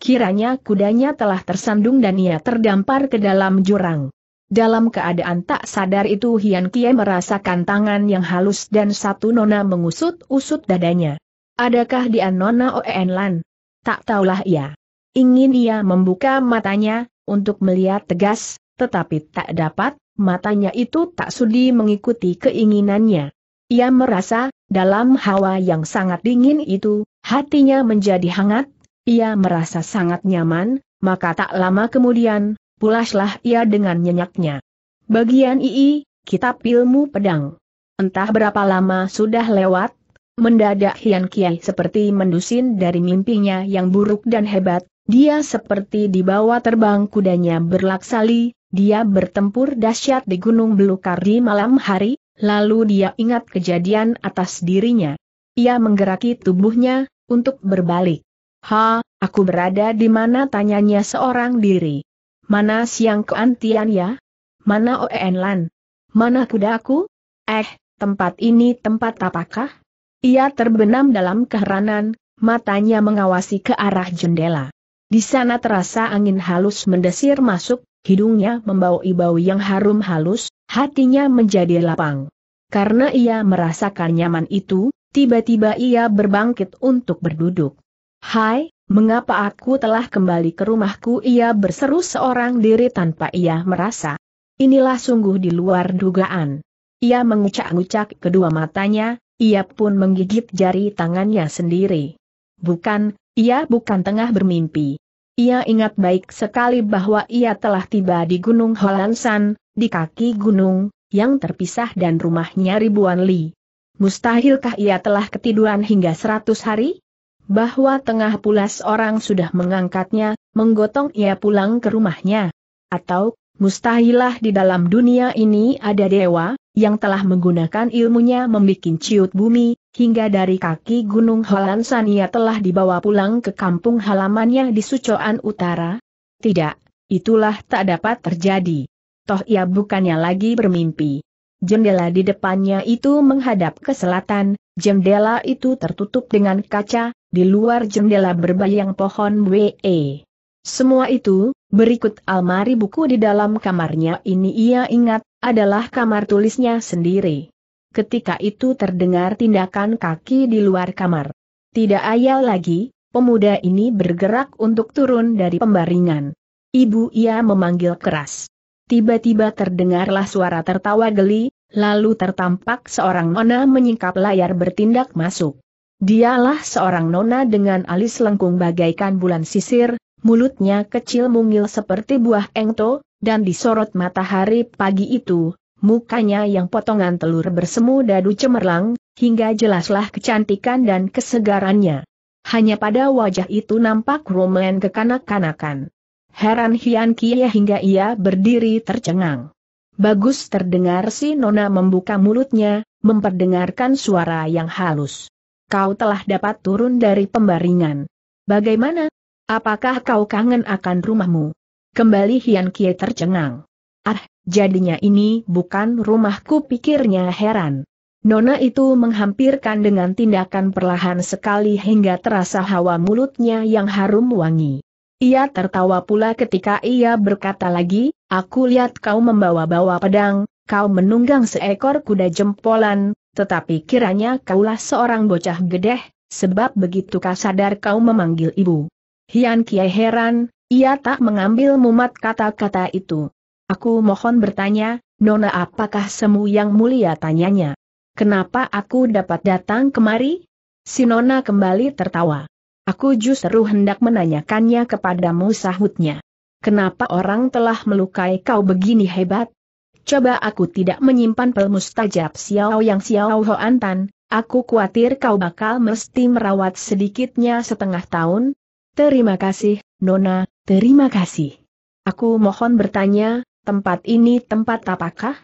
Kiranya kudanya telah tersandung dan ia terdampar ke dalam jurang. Dalam keadaan tak sadar itu Hian Kie merasakan tangan yang halus dan satu nona mengusut-usut dadanya. Adakah dia nona Oenlan? Tak tahulah ia. Ingin ia membuka matanya, untuk melihat tegas, tetapi tak dapat, matanya itu tak sudi mengikuti keinginannya. Ia merasa, dalam hawa yang sangat dingin itu, hatinya menjadi hangat, ia merasa sangat nyaman, maka tak lama kemudian, pulaslah ia dengan nyenyaknya. Bagian II, Kitab Ilmu Pedang. Entah berapa lama sudah lewat, mendadak Hian Kiai seperti mendusin dari mimpinya yang buruk dan hebat, dia seperti dibawa terbang kudanya berlaksali, dia bertempur dahsyat di Gunung Belukar di malam hari, lalu dia ingat kejadian atas dirinya. Ia menggeraki tubuhnya, untuk berbalik. Ha, aku berada di mana tanyanya seorang diri. Mana siang keantian ya? Mana Oenlan? Mana kudaku? Eh, tempat ini tempat apakah? Ia terbenam dalam keheranan, matanya mengawasi ke arah jendela. Di sana terasa angin halus mendesir masuk, hidungnya membawa ibau yang harum halus, hatinya menjadi lapang. Karena ia merasakan nyaman itu, tiba-tiba ia berbangkit untuk berduduk. Hai, mengapa aku telah kembali ke rumahku? Ia berseru seorang diri tanpa ia merasa. Inilah sungguh di luar dugaan. Ia mengucak-ngucak kedua matanya, ia pun menggigit jari tangannya sendiri. Bukan, ia bukan tengah bermimpi. Ia ingat baik sekali bahwa ia telah tiba di Gunung Holansan, di kaki gunung, yang terpisah dan rumahnya ribuan li. Mustahilkah ia telah ketiduran hingga seratus hari? Bahwa tengah pulas orang sudah mengangkatnya, menggotong ia pulang ke rumahnya. Atau, mustahilah di dalam dunia ini ada dewa, yang telah menggunakan ilmunya membuat ciut bumi, hingga dari kaki Gunung Holansan ia telah dibawa pulang ke kampung halamannya di Sucoan Utara? Tidak, itulah tak dapat terjadi. Toh ia bukannya lagi bermimpi. Jendela di depannya itu menghadap ke selatan, jendela itu tertutup dengan kaca, di luar jendela berbayang pohon WE. Semua itu, berikut almari buku di dalam kamarnya ini ia ingat, adalah kamar tulisnya sendiri ketika itu terdengar tindakan kaki di luar kamar. Tidak ayal lagi, pemuda ini bergerak untuk turun dari pembaringan. Ibu ia memanggil keras. Tiba-tiba terdengarlah suara tertawa geli, lalu tertampak seorang nona menyingkap layar bertindak masuk. Dialah seorang nona dengan alis lengkung bagaikan bulan sisir, mulutnya kecil mungil seperti buah engto, dan disorot matahari pagi itu, mukanya yang potongan telur bersemu dadu cemerlang, hingga jelaslah kecantikan dan kesegarannya. Hanya pada wajah itu nampak romen kekanak-kanakan. Heran Hian Kie hingga ia berdiri tercengang. Bagus terdengar si Nona membuka mulutnya, memperdengarkan suara yang halus. Kau telah dapat turun dari pembaringan. Bagaimana? Apakah kau kangen akan rumahmu? Kembali Hian Kie tercengang. Ah, jadinya ini bukan rumahku pikirnya heran. Nona itu menghampirkan dengan tindakan perlahan sekali hingga terasa hawa mulutnya yang harum wangi. Ia tertawa pula ketika ia berkata lagi, aku lihat kau membawa-bawa pedang, kau menunggang seekor kuda jempolan, tetapi kiranya kaulah seorang bocah gedeh, sebab begitu kau sadar kau memanggil ibu. Hian Kiai heran, ia tak mengambil mumat kata-kata itu. Aku mohon bertanya, Nona apakah semu yang mulia tanyanya? Kenapa aku dapat datang kemari? Si Nona kembali tertawa. Aku justru hendak menanyakannya kepadamu sahutnya. Kenapa orang telah melukai kau begini hebat? Coba aku tidak menyimpan pelmustajab Xiao Yang Xiao Hoan Tan, aku khawatir kau bakal mesti merawat sedikitnya setengah tahun. Terima kasih, Nona, terima kasih. Aku mohon bertanya, Tempat ini tempat apakah?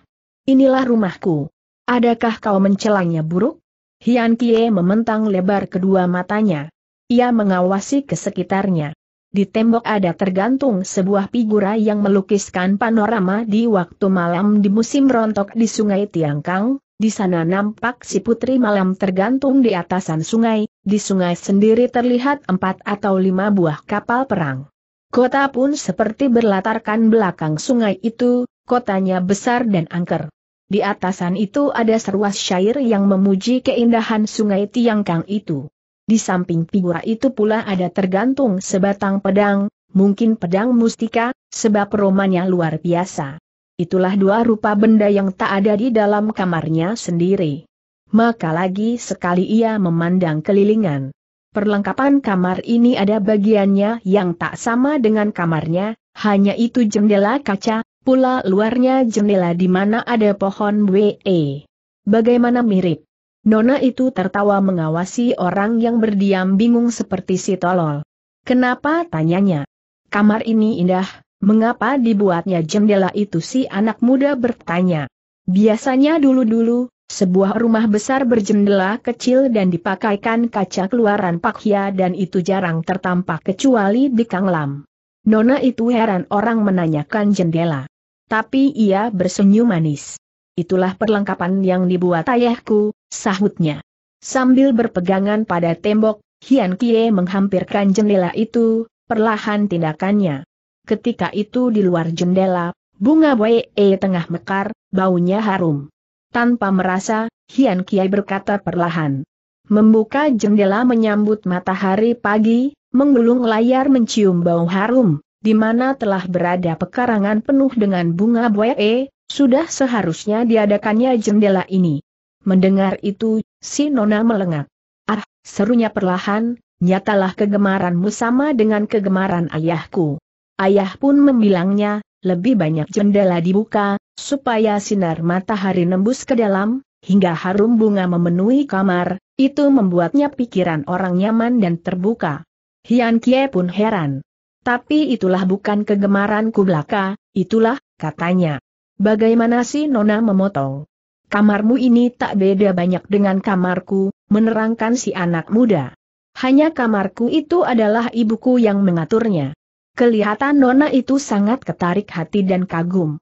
Inilah rumahku. Adakah kau mencelanya buruk? Hian Kie mementang lebar kedua matanya. Ia mengawasi ke sekitarnya. Di tembok ada tergantung sebuah figura yang melukiskan panorama di waktu malam di musim rontok di sungai Tiangkang, di sana nampak si putri malam tergantung di atasan sungai, di sungai sendiri terlihat empat atau lima buah kapal perang. Kota pun seperti berlatarkan belakang sungai itu, kotanya besar dan angker. Di atasan itu ada seruas syair yang memuji keindahan sungai Tiangkang itu. Di samping figura itu pula ada tergantung sebatang pedang, mungkin pedang mustika, sebab romanya luar biasa. Itulah dua rupa benda yang tak ada di dalam kamarnya sendiri. Maka lagi sekali ia memandang kelilingan. Perlengkapan kamar ini ada bagiannya yang tak sama dengan kamarnya, hanya itu jendela kaca, pula luarnya jendela di mana ada pohon WE. Bagaimana mirip? Nona itu tertawa mengawasi orang yang berdiam bingung seperti si tolol. Kenapa tanyanya? Kamar ini indah, mengapa dibuatnya jendela itu si anak muda bertanya. Biasanya dulu-dulu, sebuah rumah besar berjendela kecil dan dipakaikan kaca keluaran Pakhia dan itu jarang tertampak kecuali di Kanglam. Nona itu heran orang menanyakan jendela. Tapi ia bersenyum manis. Itulah perlengkapan yang dibuat ayahku, sahutnya. Sambil berpegangan pada tembok, Hian Kie menghampirkan jendela itu, perlahan tindakannya. Ketika itu di luar jendela, bunga Wei tengah mekar, baunya harum. Tanpa merasa, Hian Kiai berkata perlahan. Membuka jendela menyambut matahari pagi, menggulung layar mencium bau harum, di mana telah berada pekarangan penuh dengan bunga buaya. E, sudah seharusnya diadakannya jendela ini. Mendengar itu, si Nona melengak. Ah, serunya perlahan, nyatalah kegemaranmu sama dengan kegemaran ayahku. Ayah pun membilangnya, lebih banyak jendela dibuka, supaya sinar matahari nembus ke dalam, hingga harum bunga memenuhi kamar, itu membuatnya pikiran orang nyaman dan terbuka. Hian Kie pun heran. Tapi itulah bukan kegemaranku belaka, itulah, katanya. Bagaimana si Nona memotong? Kamarmu ini tak beda banyak dengan kamarku, menerangkan si anak muda. Hanya kamarku itu adalah ibuku yang mengaturnya. Kelihatan Nona itu sangat ketarik hati dan kagum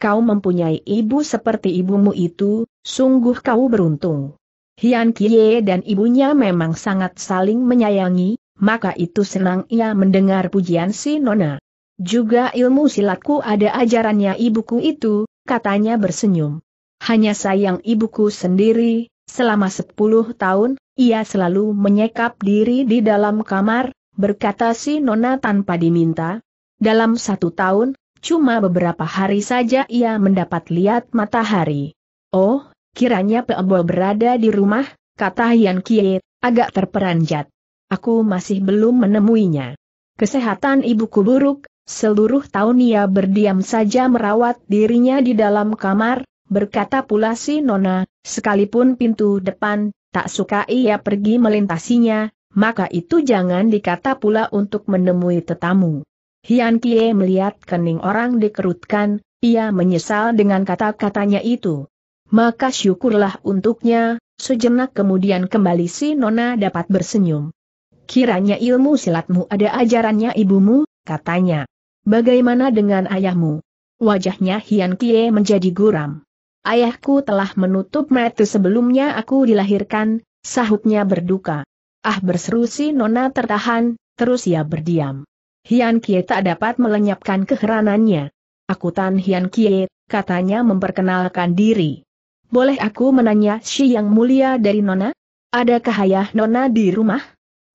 kau mempunyai ibu seperti ibumu itu, sungguh kau beruntung. Hian Kie dan ibunya memang sangat saling menyayangi, maka itu senang ia mendengar pujian si Nona. Juga ilmu silatku ada ajarannya ibuku itu, katanya bersenyum. Hanya sayang ibuku sendiri, selama sepuluh tahun, ia selalu menyekap diri di dalam kamar, berkata si Nona tanpa diminta. Dalam satu tahun, Cuma beberapa hari saja ia mendapat lihat matahari. Oh, kiranya Pebo berada di rumah, kata Hian Kie, agak terperanjat. Aku masih belum menemuinya. Kesehatan ibuku buruk, seluruh tahun ia berdiam saja merawat dirinya di dalam kamar, berkata pula si Nona, sekalipun pintu depan, tak suka ia pergi melintasinya, maka itu jangan dikata pula untuk menemui tetamu. Hian Kie melihat kening orang dikerutkan, ia menyesal dengan kata-katanya itu. Maka syukurlah untuknya, sejenak kemudian kembali si Nona dapat bersenyum. Kiranya ilmu silatmu ada ajarannya ibumu, katanya. Bagaimana dengan ayahmu? Wajahnya Hian Kie menjadi guram. Ayahku telah menutup mata sebelumnya aku dilahirkan, sahutnya berduka. Ah berseru si Nona tertahan, terus ia berdiam. Hian Kie tak dapat melenyapkan keheranannya. Aku Tan Hian Kie, katanya memperkenalkan diri. Boleh aku menanya si yang mulia dari Nona? Adakah ayah Nona di rumah?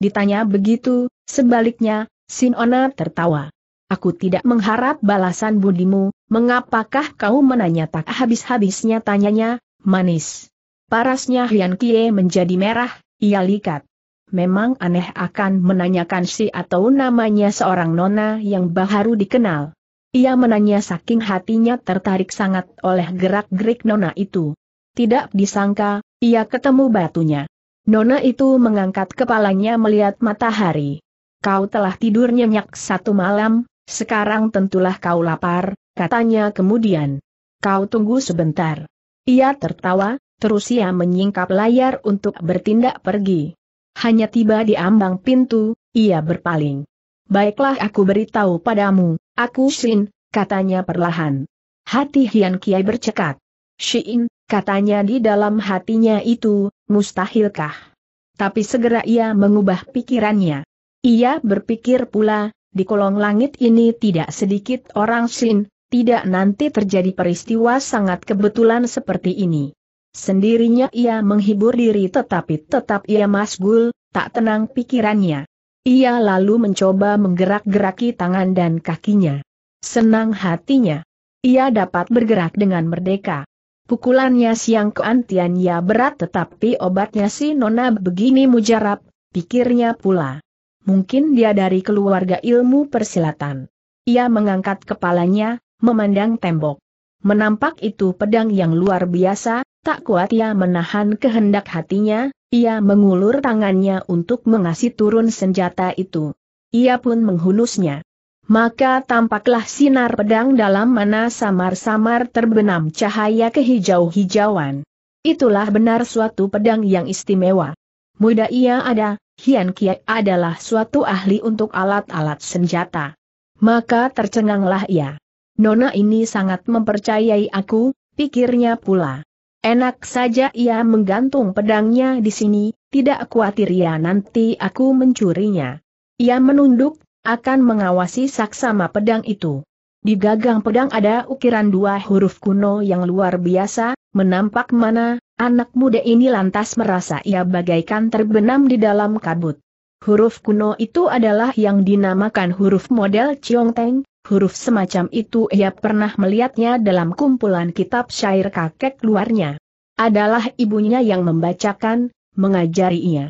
Ditanya begitu, sebaliknya, Sinona tertawa. Aku tidak mengharap balasan budimu, mengapakah kau menanya tak habis-habisnya tanyanya, manis. Parasnya Hian Kie menjadi merah, ia likat memang aneh akan menanyakan si atau namanya seorang nona yang baru dikenal. Ia menanya saking hatinya tertarik sangat oleh gerak-gerik nona itu. Tidak disangka, ia ketemu batunya. Nona itu mengangkat kepalanya melihat matahari. Kau telah tidur nyenyak satu malam, sekarang tentulah kau lapar, katanya kemudian. Kau tunggu sebentar. Ia tertawa, terus ia menyingkap layar untuk bertindak pergi. Hanya tiba di ambang pintu, ia berpaling. Baiklah aku beritahu padamu, aku Shin, katanya perlahan. Hati Hian Kiai bercekat. Shin, katanya di dalam hatinya itu, mustahilkah? Tapi segera ia mengubah pikirannya. Ia berpikir pula, di kolong langit ini tidak sedikit orang Shin, tidak nanti terjadi peristiwa sangat kebetulan seperti ini. Sendirinya ia menghibur diri tetapi tetap ia masgul, tak tenang pikirannya. Ia lalu mencoba menggerak-geraki tangan dan kakinya. Senang hatinya. Ia dapat bergerak dengan merdeka. Pukulannya siang keantianya berat tetapi obatnya si Nona begini mujarab, pikirnya pula. Mungkin dia dari keluarga ilmu persilatan. Ia mengangkat kepalanya, memandang tembok. Menampak itu pedang yang luar biasa, Tak kuat ia menahan kehendak hatinya, ia mengulur tangannya untuk mengasih turun senjata itu. Ia pun menghunusnya. Maka tampaklah sinar pedang dalam mana samar-samar terbenam cahaya kehijau-hijauan. Itulah benar suatu pedang yang istimewa. Muda ia ada, Hian Kie adalah suatu ahli untuk alat-alat senjata. Maka tercenganglah ia. Nona ini sangat mempercayai aku, pikirnya pula. Enak saja ia menggantung pedangnya di sini, tidak khawatir ya nanti aku mencurinya. Ia menunduk, akan mengawasi saksama pedang itu. Di gagang pedang ada ukiran dua huruf kuno yang luar biasa, menampak mana, anak muda ini lantas merasa ia bagaikan terbenam di dalam kabut. Huruf kuno itu adalah yang dinamakan huruf model Ciong Teng, Huruf semacam itu ia pernah melihatnya dalam kumpulan kitab syair kakek luarnya. Adalah ibunya yang membacakan, mengajari ia.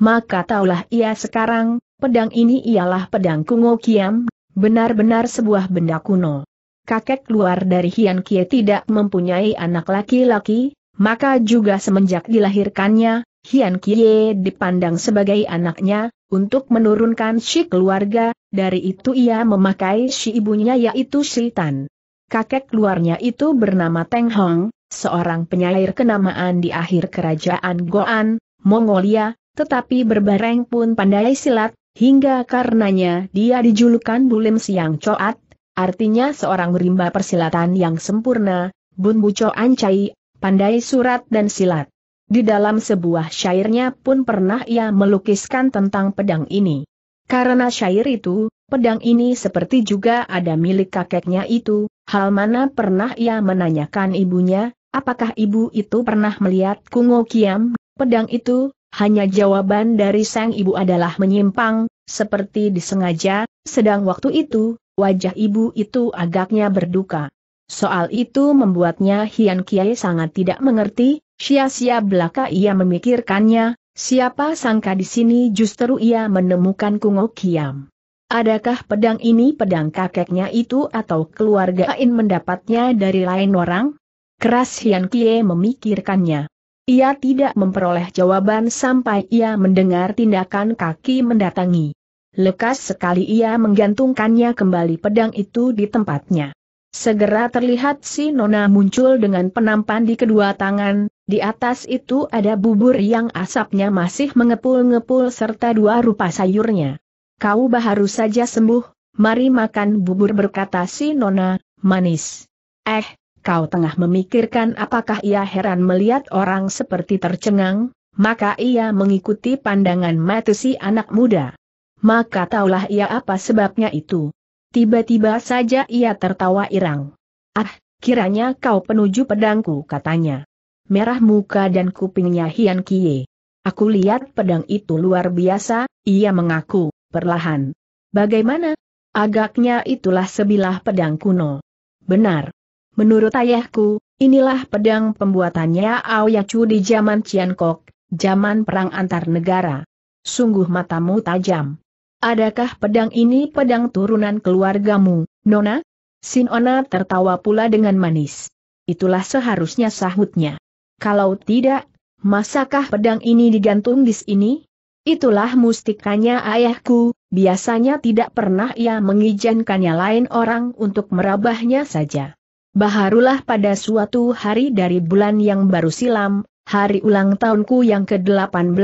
Maka taulah ia sekarang, pedang ini ialah pedang Kungo Kiam, benar-benar sebuah benda kuno. Kakek luar dari Hian Kie tidak mempunyai anak laki-laki, maka juga semenjak dilahirkannya, Hian Kie dipandang sebagai anaknya, untuk menurunkan si keluarga, dari itu ia memakai si ibunya yaitu si Tan. Kakek luarnya itu bernama Teng Hong, seorang penyair kenamaan di akhir kerajaan Goan, Mongolia, tetapi berbareng pun pandai silat, hingga karenanya dia dijulukan Bulim Siang Coat, artinya seorang rimba persilatan yang sempurna, Bun Buco Ancai, pandai surat dan silat. Di dalam sebuah syairnya pun pernah ia melukiskan tentang pedang ini. Karena syair itu, pedang ini seperti juga ada milik kakeknya itu, hal mana pernah ia menanyakan ibunya, apakah ibu itu pernah melihat Kungo Kiam, pedang itu, hanya jawaban dari sang ibu adalah menyimpang, seperti disengaja, sedang waktu itu, wajah ibu itu agaknya berduka. Soal itu membuatnya Hian Kiai sangat tidak mengerti, sia-sia belaka ia memikirkannya, siapa sangka di sini justru ia menemukan Kungo Kiam. Adakah pedang ini pedang kakeknya itu atau keluarga Ain mendapatnya dari lain orang? Keras Hian Kie memikirkannya. Ia tidak memperoleh jawaban sampai ia mendengar tindakan kaki mendatangi. Lekas sekali ia menggantungkannya kembali pedang itu di tempatnya. Segera terlihat si Nona muncul dengan penampan di kedua tangan, di atas itu ada bubur yang asapnya masih mengepul-ngepul serta dua rupa sayurnya. Kau baru saja sembuh, mari makan bubur berkata si Nona, manis. Eh, kau tengah memikirkan apakah ia heran melihat orang seperti tercengang, maka ia mengikuti pandangan mata si anak muda. Maka taulah ia apa sebabnya itu. Tiba-tiba saja ia tertawa irang. Ah, kiranya kau penuju pedangku katanya. Merah muka dan kupingnya Hian Kie. Aku lihat pedang itu luar biasa, ia mengaku, perlahan. Bagaimana? Agaknya itulah sebilah pedang kuno. Benar. Menurut ayahku, inilah pedang pembuatannya Aoyacu di zaman Ciankok, zaman perang antar negara. Sungguh matamu tajam. Adakah pedang ini pedang turunan keluargamu, Nona? Sinona tertawa pula dengan manis. Itulah seharusnya sahutnya. Kalau tidak, masakah pedang ini digantung di sini? Itulah mustikanya ayahku, biasanya tidak pernah ia mengizinkannya lain orang untuk merabahnya saja. Baharulah pada suatu hari dari bulan yang baru silam, hari ulang tahunku yang ke-18,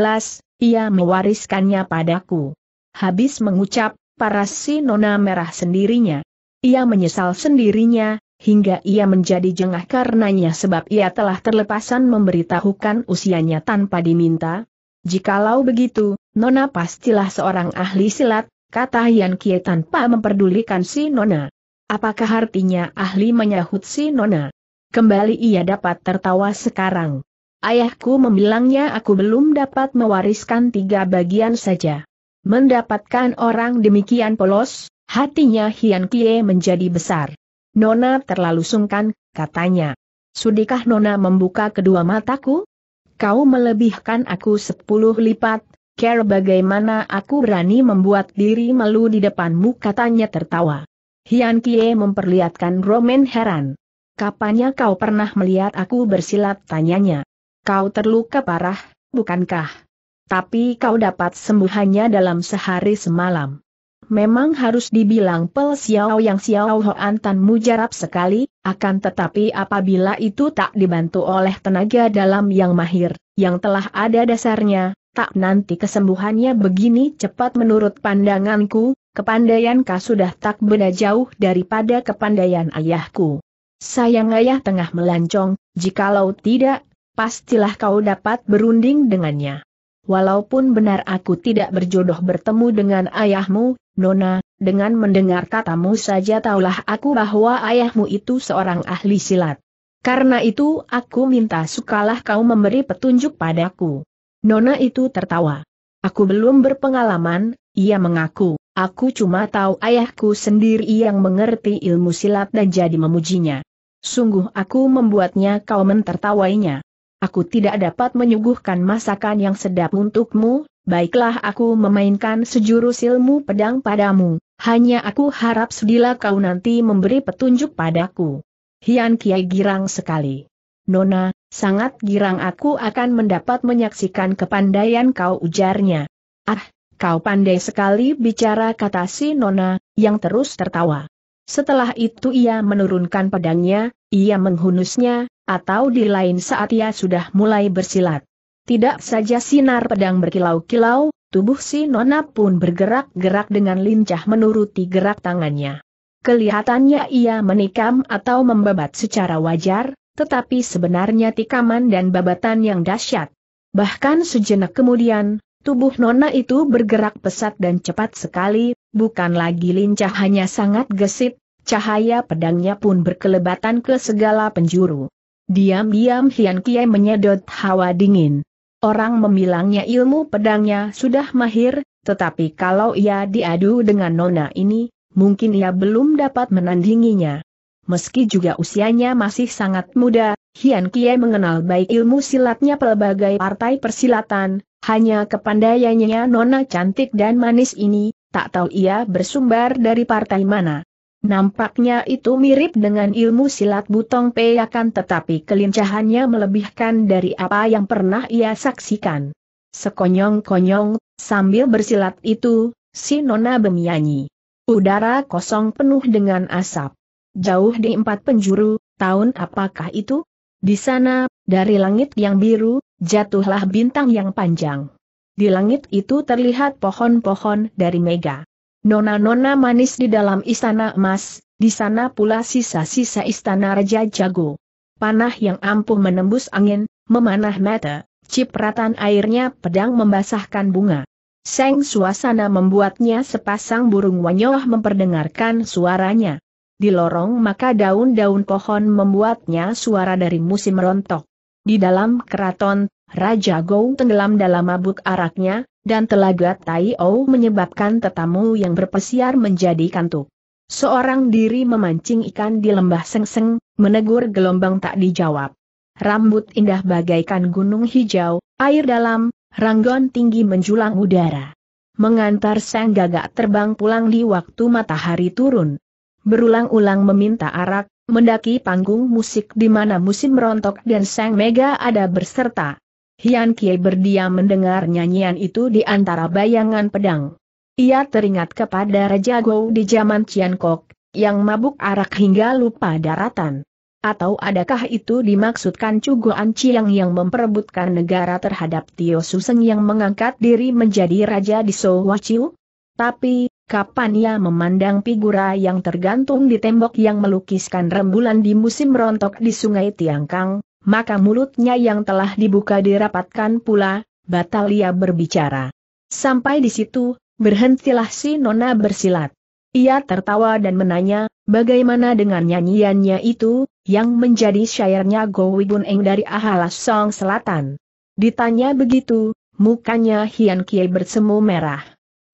ia mewariskannya padaku. Habis mengucap, para si nona merah sendirinya. Ia menyesal sendirinya, hingga ia menjadi jengah karenanya sebab ia telah terlepasan memberitahukan usianya tanpa diminta. Jikalau begitu, Nona pastilah seorang ahli silat, kata Yan Kie tanpa memperdulikan si Nona. Apakah artinya ahli menyahut si Nona? Kembali ia dapat tertawa sekarang. Ayahku memilangnya aku belum dapat mewariskan tiga bagian saja. Mendapatkan orang demikian polos, hatinya Hian Kie menjadi besar. Nona terlalu sungkan, katanya. Sudikah Nona membuka kedua mataku? Kau melebihkan aku sepuluh lipat, care bagaimana aku berani membuat diri malu di depanmu katanya tertawa. Hian Kie memperlihatkan Roman heran. Kapannya kau pernah melihat aku bersilat tanyanya? Kau terluka parah, bukankah? Tapi kau dapat sembuh hanya dalam sehari semalam. Memang harus dibilang Pel Xiao yang Xiao Hoan Tan mujarab sekali, akan tetapi apabila itu tak dibantu oleh tenaga dalam yang mahir, yang telah ada dasarnya, tak nanti kesembuhannya begini cepat menurut pandanganku, kepandaian kau sudah tak beda jauh daripada kepandaian ayahku. Sayang ayah tengah melancong, jikalau tidak, pastilah kau dapat berunding dengannya. Walaupun benar aku tidak berjodoh bertemu dengan ayahmu, Nona, dengan mendengar katamu saja taulah aku bahwa ayahmu itu seorang ahli silat. Karena itu aku minta sukalah kau memberi petunjuk padaku. Nona itu tertawa. Aku belum berpengalaman, ia mengaku, aku cuma tahu ayahku sendiri yang mengerti ilmu silat dan jadi memujinya. Sungguh aku membuatnya kau mentertawainya aku tidak dapat menyuguhkan masakan yang sedap untukmu, baiklah aku memainkan sejurus ilmu pedang padamu, hanya aku harap sedila kau nanti memberi petunjuk padaku. Hian Kiai girang sekali. Nona, sangat girang aku akan mendapat menyaksikan kepandaian kau ujarnya. Ah, kau pandai sekali bicara kata si Nona, yang terus tertawa. Setelah itu ia menurunkan pedangnya, ia menghunusnya, atau di lain saat ia sudah mulai bersilat. Tidak saja sinar pedang berkilau-kilau, tubuh si Nona pun bergerak-gerak dengan lincah menuruti gerak tangannya. Kelihatannya ia menikam atau membabat secara wajar, tetapi sebenarnya tikaman dan babatan yang dahsyat. Bahkan sejenak kemudian, tubuh Nona itu bergerak pesat dan cepat sekali, bukan lagi lincah hanya sangat gesit, cahaya pedangnya pun berkelebatan ke segala penjuru. Diam-diam Hian Kie menyedot hawa dingin. Orang memilangnya ilmu pedangnya sudah mahir, tetapi kalau ia diadu dengan nona ini, mungkin ia belum dapat menandinginya. Meski juga usianya masih sangat muda, Hian Kie mengenal baik ilmu silatnya pelbagai partai persilatan, hanya kepandaiannya nona cantik dan manis ini, tak tahu ia bersumber dari partai mana. Nampaknya itu mirip dengan ilmu silat Butong peyakan, tetapi kelincahannya melebihkan dari apa yang pernah ia saksikan. Sekonyong-konyong, sambil bersilat itu, si Nona bernyanyi. Udara kosong penuh dengan asap. Jauh di empat penjuru, tahun apakah itu? Di sana, dari langit yang biru, jatuhlah bintang yang panjang. Di langit itu terlihat pohon-pohon dari mega. Nona-nona manis di dalam istana emas, di sana pula sisa-sisa istana Raja Jago. Panah yang ampuh menembus angin, memanah mata, cipratan airnya pedang membasahkan bunga. Seng suasana membuatnya sepasang burung wanyoh memperdengarkan suaranya. Di lorong maka daun-daun pohon membuatnya suara dari musim rontok. Di dalam keraton, Raja Gou tenggelam dalam mabuk araknya, dan telaga Tai O menyebabkan tetamu yang berpesiar menjadi kantuk. Seorang diri memancing ikan di lembah Sengseng, menegur gelombang tak dijawab. Rambut indah bagaikan gunung hijau, air dalam, ranggon tinggi menjulang udara. Mengantar sang gagak terbang pulang di waktu matahari turun. Berulang-ulang meminta arak, mendaki panggung musik di mana musim merontok dan sang mega ada berserta. Hian Kie berdiam mendengar nyanyian itu di antara bayangan pedang. Ia teringat kepada Raja Gou di zaman Cian Kok, yang mabuk arak hingga lupa daratan. Atau adakah itu dimaksudkan Cuguan Ciang yang memperebutkan negara terhadap Tio Suseng yang mengangkat diri menjadi raja di Sowaciu? Tapi, kapan ia memandang figura yang tergantung di tembok yang melukiskan rembulan di musim rontok di sungai Tiangkang, maka mulutnya yang telah dibuka dirapatkan pula, batal ia berbicara. Sampai di situ, berhentilah si Nona bersilat. Ia tertawa dan menanya, bagaimana dengan nyanyiannya itu, yang menjadi syairnya Gowi Eng dari Ahalas Song Selatan. Ditanya begitu, mukanya Hian Kiai bersemu merah.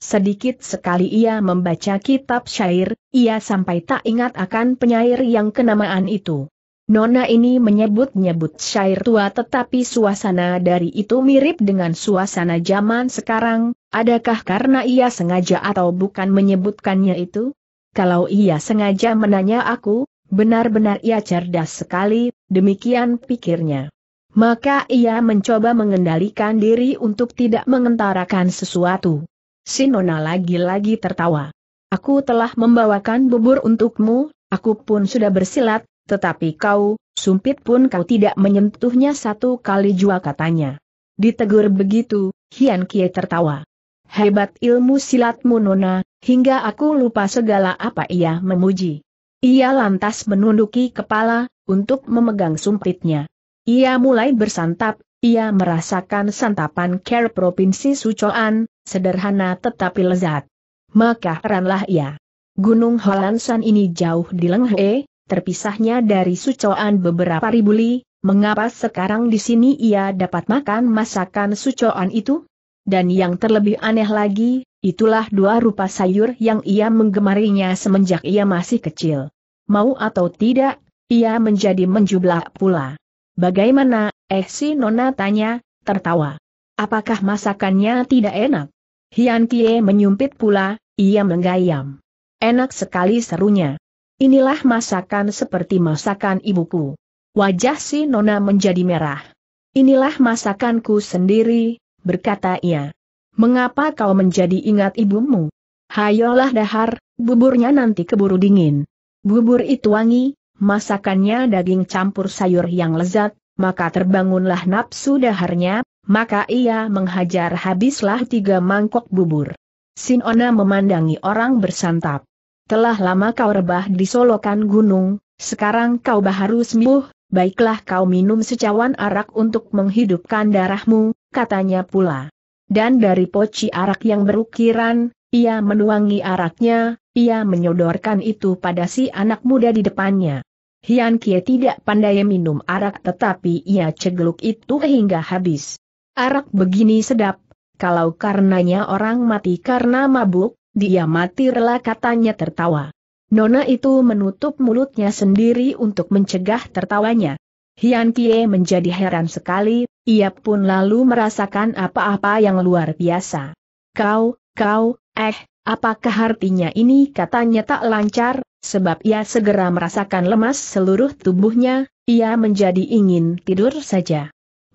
Sedikit sekali ia membaca kitab syair, ia sampai tak ingat akan penyair yang kenamaan itu. Nona ini menyebut-nyebut syair tua tetapi suasana dari itu mirip dengan suasana zaman sekarang, adakah karena ia sengaja atau bukan menyebutkannya itu? Kalau ia sengaja menanya aku, benar-benar ia cerdas sekali, demikian pikirnya. Maka ia mencoba mengendalikan diri untuk tidak mengentarakan sesuatu. Si nona lagi-lagi tertawa. Aku telah membawakan bubur untukmu, aku pun sudah bersilat, tetapi kau, sumpit pun kau tidak menyentuhnya satu kali jua katanya. Ditegur begitu, Hian Kie tertawa. Hebat ilmu silatmu Nona, hingga aku lupa segala apa ia memuji. Ia lantas menunduki kepala, untuk memegang sumpitnya. Ia mulai bersantap, ia merasakan santapan care provinsi Sucoan, sederhana tetapi lezat. Maka heranlah ia. Gunung Holansan ini jauh di Lenghe, terpisahnya dari sucoan beberapa ribu li, mengapa sekarang di sini ia dapat makan masakan sucoan itu? Dan yang terlebih aneh lagi, itulah dua rupa sayur yang ia menggemarinya semenjak ia masih kecil. Mau atau tidak, ia menjadi menjublah pula. Bagaimana, eh si Nona tanya, tertawa. Apakah masakannya tidak enak? Hian Kie menyumpit pula, ia menggayam. Enak sekali serunya. Inilah masakan seperti masakan ibuku. Wajah si Nona menjadi merah. Inilah masakanku sendiri, berkata ia. Mengapa kau menjadi ingat ibumu? Hayolah dahar, buburnya nanti keburu dingin. Bubur itu wangi, masakannya daging campur sayur yang lezat, maka terbangunlah nafsu daharnya, maka ia menghajar habislah tiga mangkok bubur. Sinona memandangi orang bersantap. Telah lama kau rebah di solokan gunung, sekarang kau baharu sembuh, baiklah kau minum secawan arak untuk menghidupkan darahmu, katanya pula. Dan dari poci arak yang berukiran, ia menuangi araknya, ia menyodorkan itu pada si anak muda di depannya. Hian Kie tidak pandai minum arak tetapi ia cegeluk itu hingga habis. Arak begini sedap, kalau karenanya orang mati karena mabuk, dia mati rela katanya tertawa. Nona itu menutup mulutnya sendiri untuk mencegah tertawanya. Hian Kie menjadi heran sekali, ia pun lalu merasakan apa-apa yang luar biasa. Kau, kau, eh, apakah artinya ini katanya tak lancar, sebab ia segera merasakan lemas seluruh tubuhnya, ia menjadi ingin tidur saja.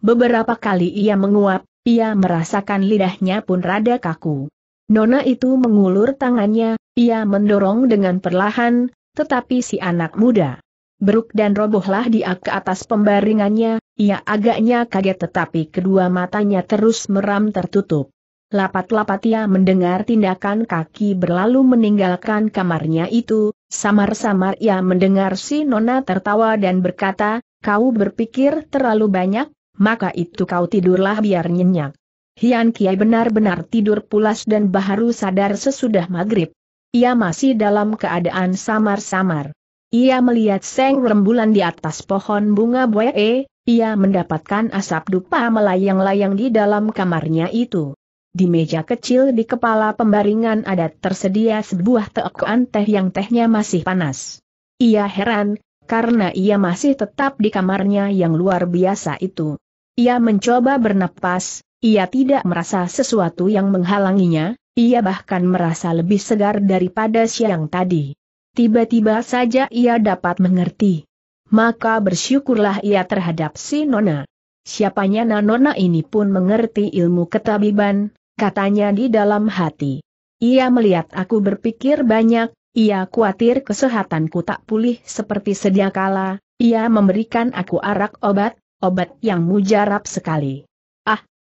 Beberapa kali ia menguap, ia merasakan lidahnya pun rada kaku. Nona itu mengulur tangannya, ia mendorong dengan perlahan, tetapi si anak muda beruk dan robohlah dia ke atas pembaringannya, ia agaknya kaget tetapi kedua matanya terus meram tertutup. Lapat-lapat ia mendengar tindakan kaki berlalu meninggalkan kamarnya itu, samar-samar ia mendengar si Nona tertawa dan berkata, kau berpikir terlalu banyak, maka itu kau tidurlah biar nyenyak. Hian Kiai benar-benar tidur pulas dan baru sadar sesudah maghrib. Ia masih dalam keadaan samar-samar. Ia melihat seng rembulan di atas pohon bunga buaya. ia mendapatkan asap dupa melayang-layang di dalam kamarnya itu. Di meja kecil di kepala pembaringan adat tersedia sebuah teekoan teh yang tehnya masih panas. Ia heran, karena ia masih tetap di kamarnya yang luar biasa itu. Ia mencoba bernapas, ia tidak merasa sesuatu yang menghalanginya, ia bahkan merasa lebih segar daripada siang tadi. Tiba-tiba saja ia dapat mengerti. Maka bersyukurlah ia terhadap si Nona. Siapanya Nona ini pun mengerti ilmu ketabiban, katanya di dalam hati. Ia melihat aku berpikir banyak, ia khawatir kesehatanku tak pulih seperti sedia kala, ia memberikan aku arak obat, obat yang mujarab sekali.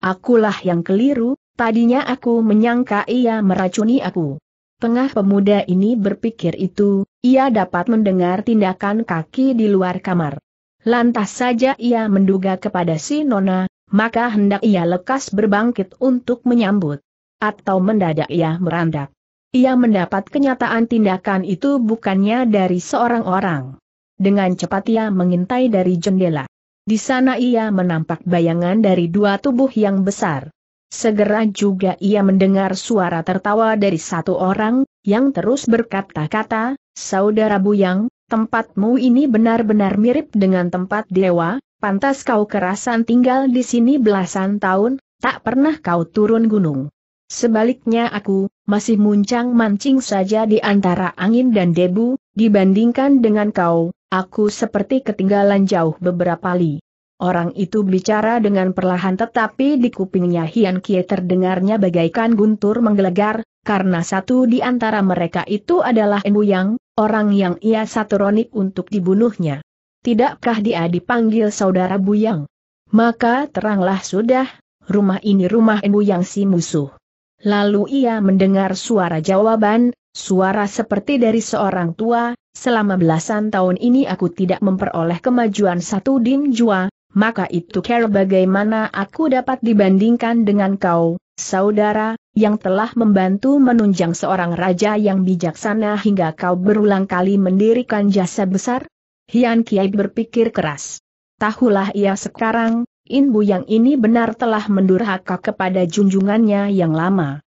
Akulah yang keliru, tadinya aku menyangka ia meracuni aku. Tengah pemuda ini berpikir itu, ia dapat mendengar tindakan kaki di luar kamar. Lantas saja ia menduga kepada si Nona, maka hendak ia lekas berbangkit untuk menyambut. Atau mendadak ia merandak. Ia mendapat kenyataan tindakan itu bukannya dari seorang orang. Dengan cepat ia mengintai dari jendela. Di sana ia menampak bayangan dari dua tubuh yang besar. Segera juga ia mendengar suara tertawa dari satu orang, yang terus berkata-kata, Saudara Buyang, tempatmu ini benar-benar mirip dengan tempat dewa, pantas kau kerasan tinggal di sini belasan tahun, tak pernah kau turun gunung. Sebaliknya aku, masih muncang mancing saja di antara angin dan debu, Dibandingkan dengan kau, aku seperti ketinggalan jauh beberapa li. Orang itu bicara dengan perlahan tetapi di kupingnya Hian Kie terdengarnya bagaikan guntur menggelegar, karena satu di antara mereka itu adalah Enbu Yang, orang yang ia saturoni untuk dibunuhnya. Tidakkah dia dipanggil saudara Buyang? Maka teranglah sudah, rumah ini rumah Enbu Yang si musuh. Lalu ia mendengar suara jawaban, Suara seperti dari seorang tua, selama belasan tahun ini aku tidak memperoleh kemajuan satu din jua, maka itu care bagaimana aku dapat dibandingkan dengan kau, saudara, yang telah membantu menunjang seorang raja yang bijaksana hingga kau berulang kali mendirikan jasa besar? Hian Kiai berpikir keras. Tahulah ia sekarang, Inbu yang ini benar telah mendurhaka kepada junjungannya yang lama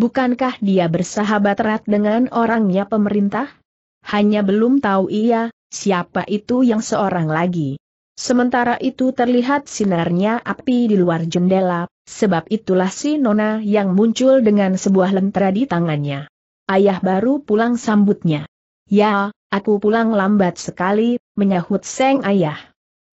bukankah dia bersahabat erat dengan orangnya pemerintah? Hanya belum tahu ia, siapa itu yang seorang lagi. Sementara itu terlihat sinarnya api di luar jendela, sebab itulah si Nona yang muncul dengan sebuah lentera di tangannya. Ayah baru pulang sambutnya. Ya, aku pulang lambat sekali, menyahut Seng Ayah.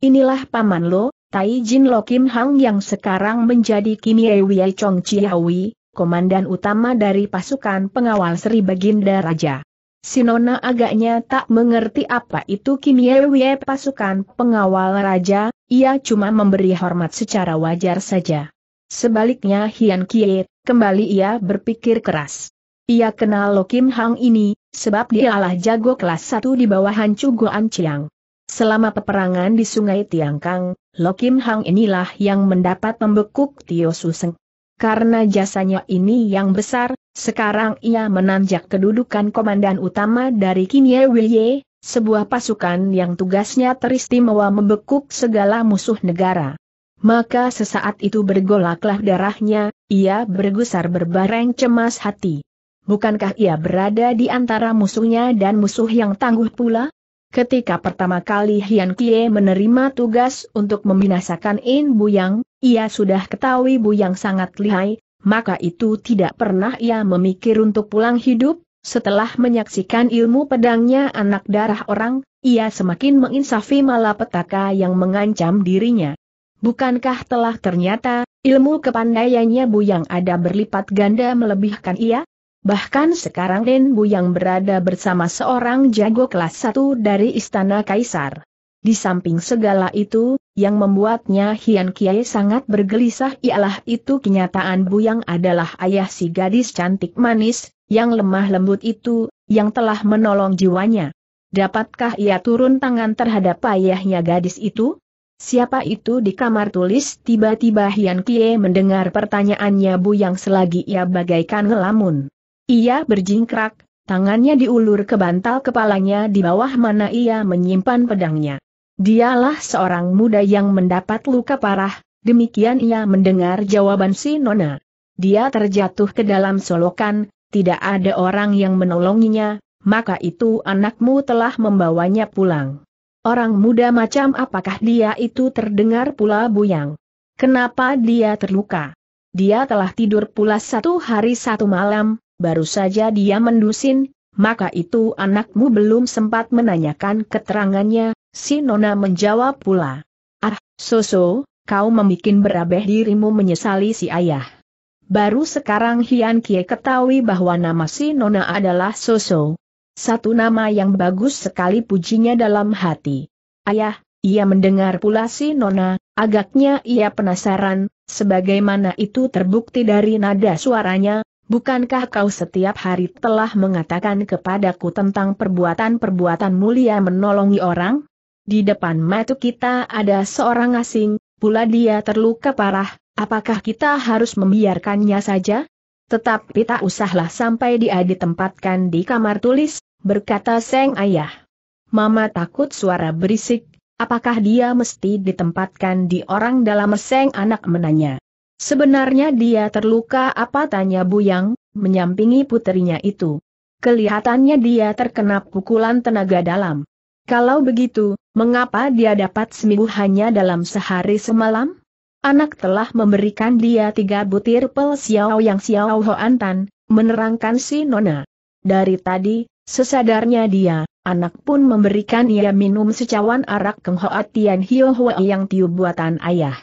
Inilah paman lo, Tai Jin Lo Kim Hang yang sekarang menjadi Kim Ewi Chong Chiawi, komandan utama dari pasukan pengawal Sri Baginda Raja. Sinona agaknya tak mengerti apa itu Kiniewie pasukan pengawal raja, ia cuma memberi hormat secara wajar saja. Sebaliknya Hian Kie, kembali ia berpikir keras. Ia kenal Lo Kim Hang ini, sebab dialah jago kelas 1 di bawah Hancu Goan Chiang. Selama peperangan di Sungai Tiangkang, Lo Kim Hang inilah yang mendapat membekuk Tio Suseng. Karena jasanya ini yang besar, sekarang ia menanjak kedudukan komandan utama dari Wilye, sebuah pasukan yang tugasnya teristimewa membekuk segala musuh negara. Maka sesaat itu bergolaklah darahnya, ia bergusar berbareng cemas hati. Bukankah ia berada di antara musuhnya dan musuh yang tangguh pula? Ketika pertama kali Hian Kie menerima tugas untuk membinasakan In Buyang, ia sudah ketahui Bu yang sangat lihai, maka itu tidak pernah ia memikir untuk pulang hidup, setelah menyaksikan ilmu pedangnya anak darah orang, ia semakin menginsafi malapetaka yang mengancam dirinya. Bukankah telah ternyata, ilmu kepandaiannya yang ada berlipat ganda melebihkan ia? Bahkan sekarang Den Bu yang berada bersama seorang jago kelas 1 dari Istana Kaisar. Di samping segala itu, yang membuatnya Hian Kiai sangat bergelisah ialah itu kenyataan Yang adalah ayah si gadis cantik manis, yang lemah lembut itu, yang telah menolong jiwanya. Dapatkah ia turun tangan terhadap ayahnya gadis itu? Siapa itu di kamar tulis? Tiba-tiba Hian Kiai mendengar pertanyaannya Yang selagi ia bagaikan ngelamun. Ia berjingkrak, tangannya diulur ke bantal kepalanya di bawah mana ia menyimpan pedangnya. Dialah seorang muda yang mendapat luka parah, demikian ia mendengar jawaban si Nona. Dia terjatuh ke dalam solokan, tidak ada orang yang menolonginya, maka itu anakmu telah membawanya pulang. Orang muda macam apakah dia itu terdengar pula buyang? Kenapa dia terluka? Dia telah tidur pula satu hari satu malam, baru saja dia mendusin, maka itu anakmu belum sempat menanyakan keterangannya, Si Nona menjawab pula. Ah, Soso, kau membuat berabeh dirimu menyesali si ayah. Baru sekarang Hian Kie ketahui bahwa nama si Nona adalah Soso. Satu nama yang bagus sekali pujinya dalam hati. Ayah, ia mendengar pula si Nona, agaknya ia penasaran, sebagaimana itu terbukti dari nada suaranya, bukankah kau setiap hari telah mengatakan kepadaku tentang perbuatan-perbuatan mulia menolongi orang? Di depan mata kita ada seorang asing, pula dia terluka parah, apakah kita harus membiarkannya saja? Tetapi tak usahlah sampai dia ditempatkan di kamar tulis, berkata Seng Ayah. Mama takut suara berisik, apakah dia mesti ditempatkan di orang dalam Seng anak menanya. Sebenarnya dia terluka apa tanya Bu Yang, menyampingi putrinya itu. Kelihatannya dia terkena pukulan tenaga dalam. Kalau begitu, Mengapa dia dapat seminggu hanya dalam sehari semalam? Anak telah memberikan dia tiga butir pel Xiao yang Xiao Hoantan, antan. menerangkan si Nona. Dari tadi, sesadarnya dia, anak pun memberikan ia minum secawan arak Keng Hoa Tian Hio Hua yang tiu buatan ayah.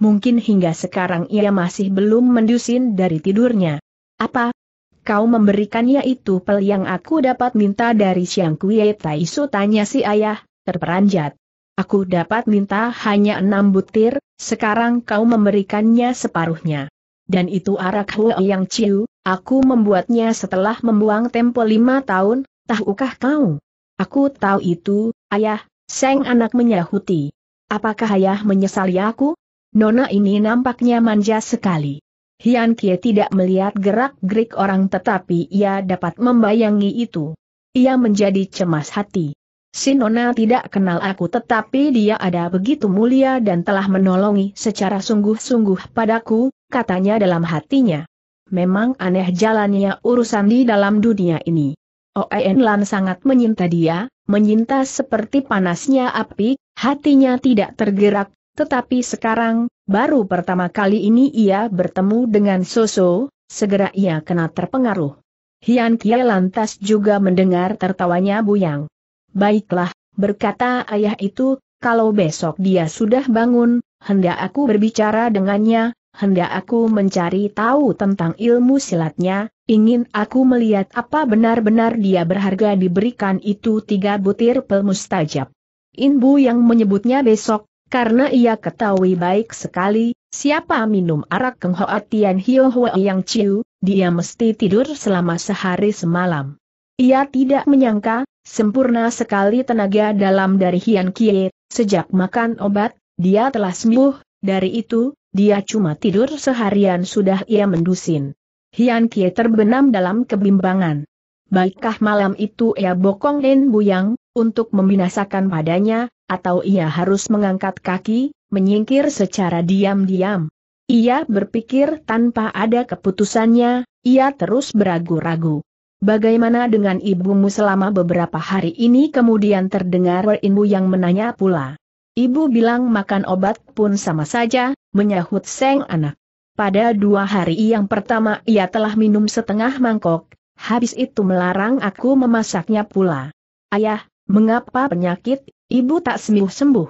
Mungkin hingga sekarang ia masih belum mendusin dari tidurnya. Apa? Kau memberikannya itu pel yang aku dapat minta dari siang Kuei Tai tanya si ayah, terperanjat. Aku dapat minta hanya enam butir, sekarang kau memberikannya separuhnya. Dan itu arak Hua yang ciu, aku membuatnya setelah membuang tempo lima tahun, tahukah kau? Aku tahu itu, ayah, seng anak menyahuti. Apakah ayah menyesali aku? Nona ini nampaknya manja sekali. Hian Kie tidak melihat gerak-gerik orang tetapi ia dapat membayangi itu. Ia menjadi cemas hati. Sinona tidak kenal aku tetapi dia ada begitu mulia dan telah menolongi secara sungguh-sungguh padaku, katanya dalam hatinya. Memang aneh jalannya urusan di dalam dunia ini. Oen Lan sangat menyinta dia, menyinta seperti panasnya api, hatinya tidak tergerak, tetapi sekarang, baru pertama kali ini ia bertemu dengan Soso, segera ia kena terpengaruh. Hian Kie lantas juga mendengar tertawanya Buyang. Baiklah, berkata ayah itu, kalau besok dia sudah bangun, hendak aku berbicara dengannya, hendak aku mencari tahu tentang ilmu silatnya, ingin aku melihat apa benar-benar dia berharga diberikan itu tiga butir pelmustajab. Inbu yang menyebutnya besok, karena ia ketahui baik sekali, siapa minum arak Keng Hoa Tian Hio yang ciu, dia mesti tidur selama sehari semalam. Ia tidak menyangka, sempurna sekali tenaga dalam dari Hian Kie, sejak makan obat, dia telah sembuh, dari itu, dia cuma tidur seharian sudah ia mendusin. Hian Kie terbenam dalam kebimbangan. Baikkah malam itu ia bokong Nen Buyang, untuk membinasakan padanya, atau ia harus mengangkat kaki, menyingkir secara diam-diam. Ia berpikir tanpa ada keputusannya, ia terus beragu-ragu. Bagaimana dengan ibumu selama beberapa hari ini kemudian terdengar ibu yang menanya pula. Ibu bilang makan obat pun sama saja, menyahut Seng anak. Pada dua hari yang pertama ia telah minum setengah mangkok, habis itu melarang aku memasaknya pula. Ayah, mengapa penyakit, ibu tak sembuh-sembuh?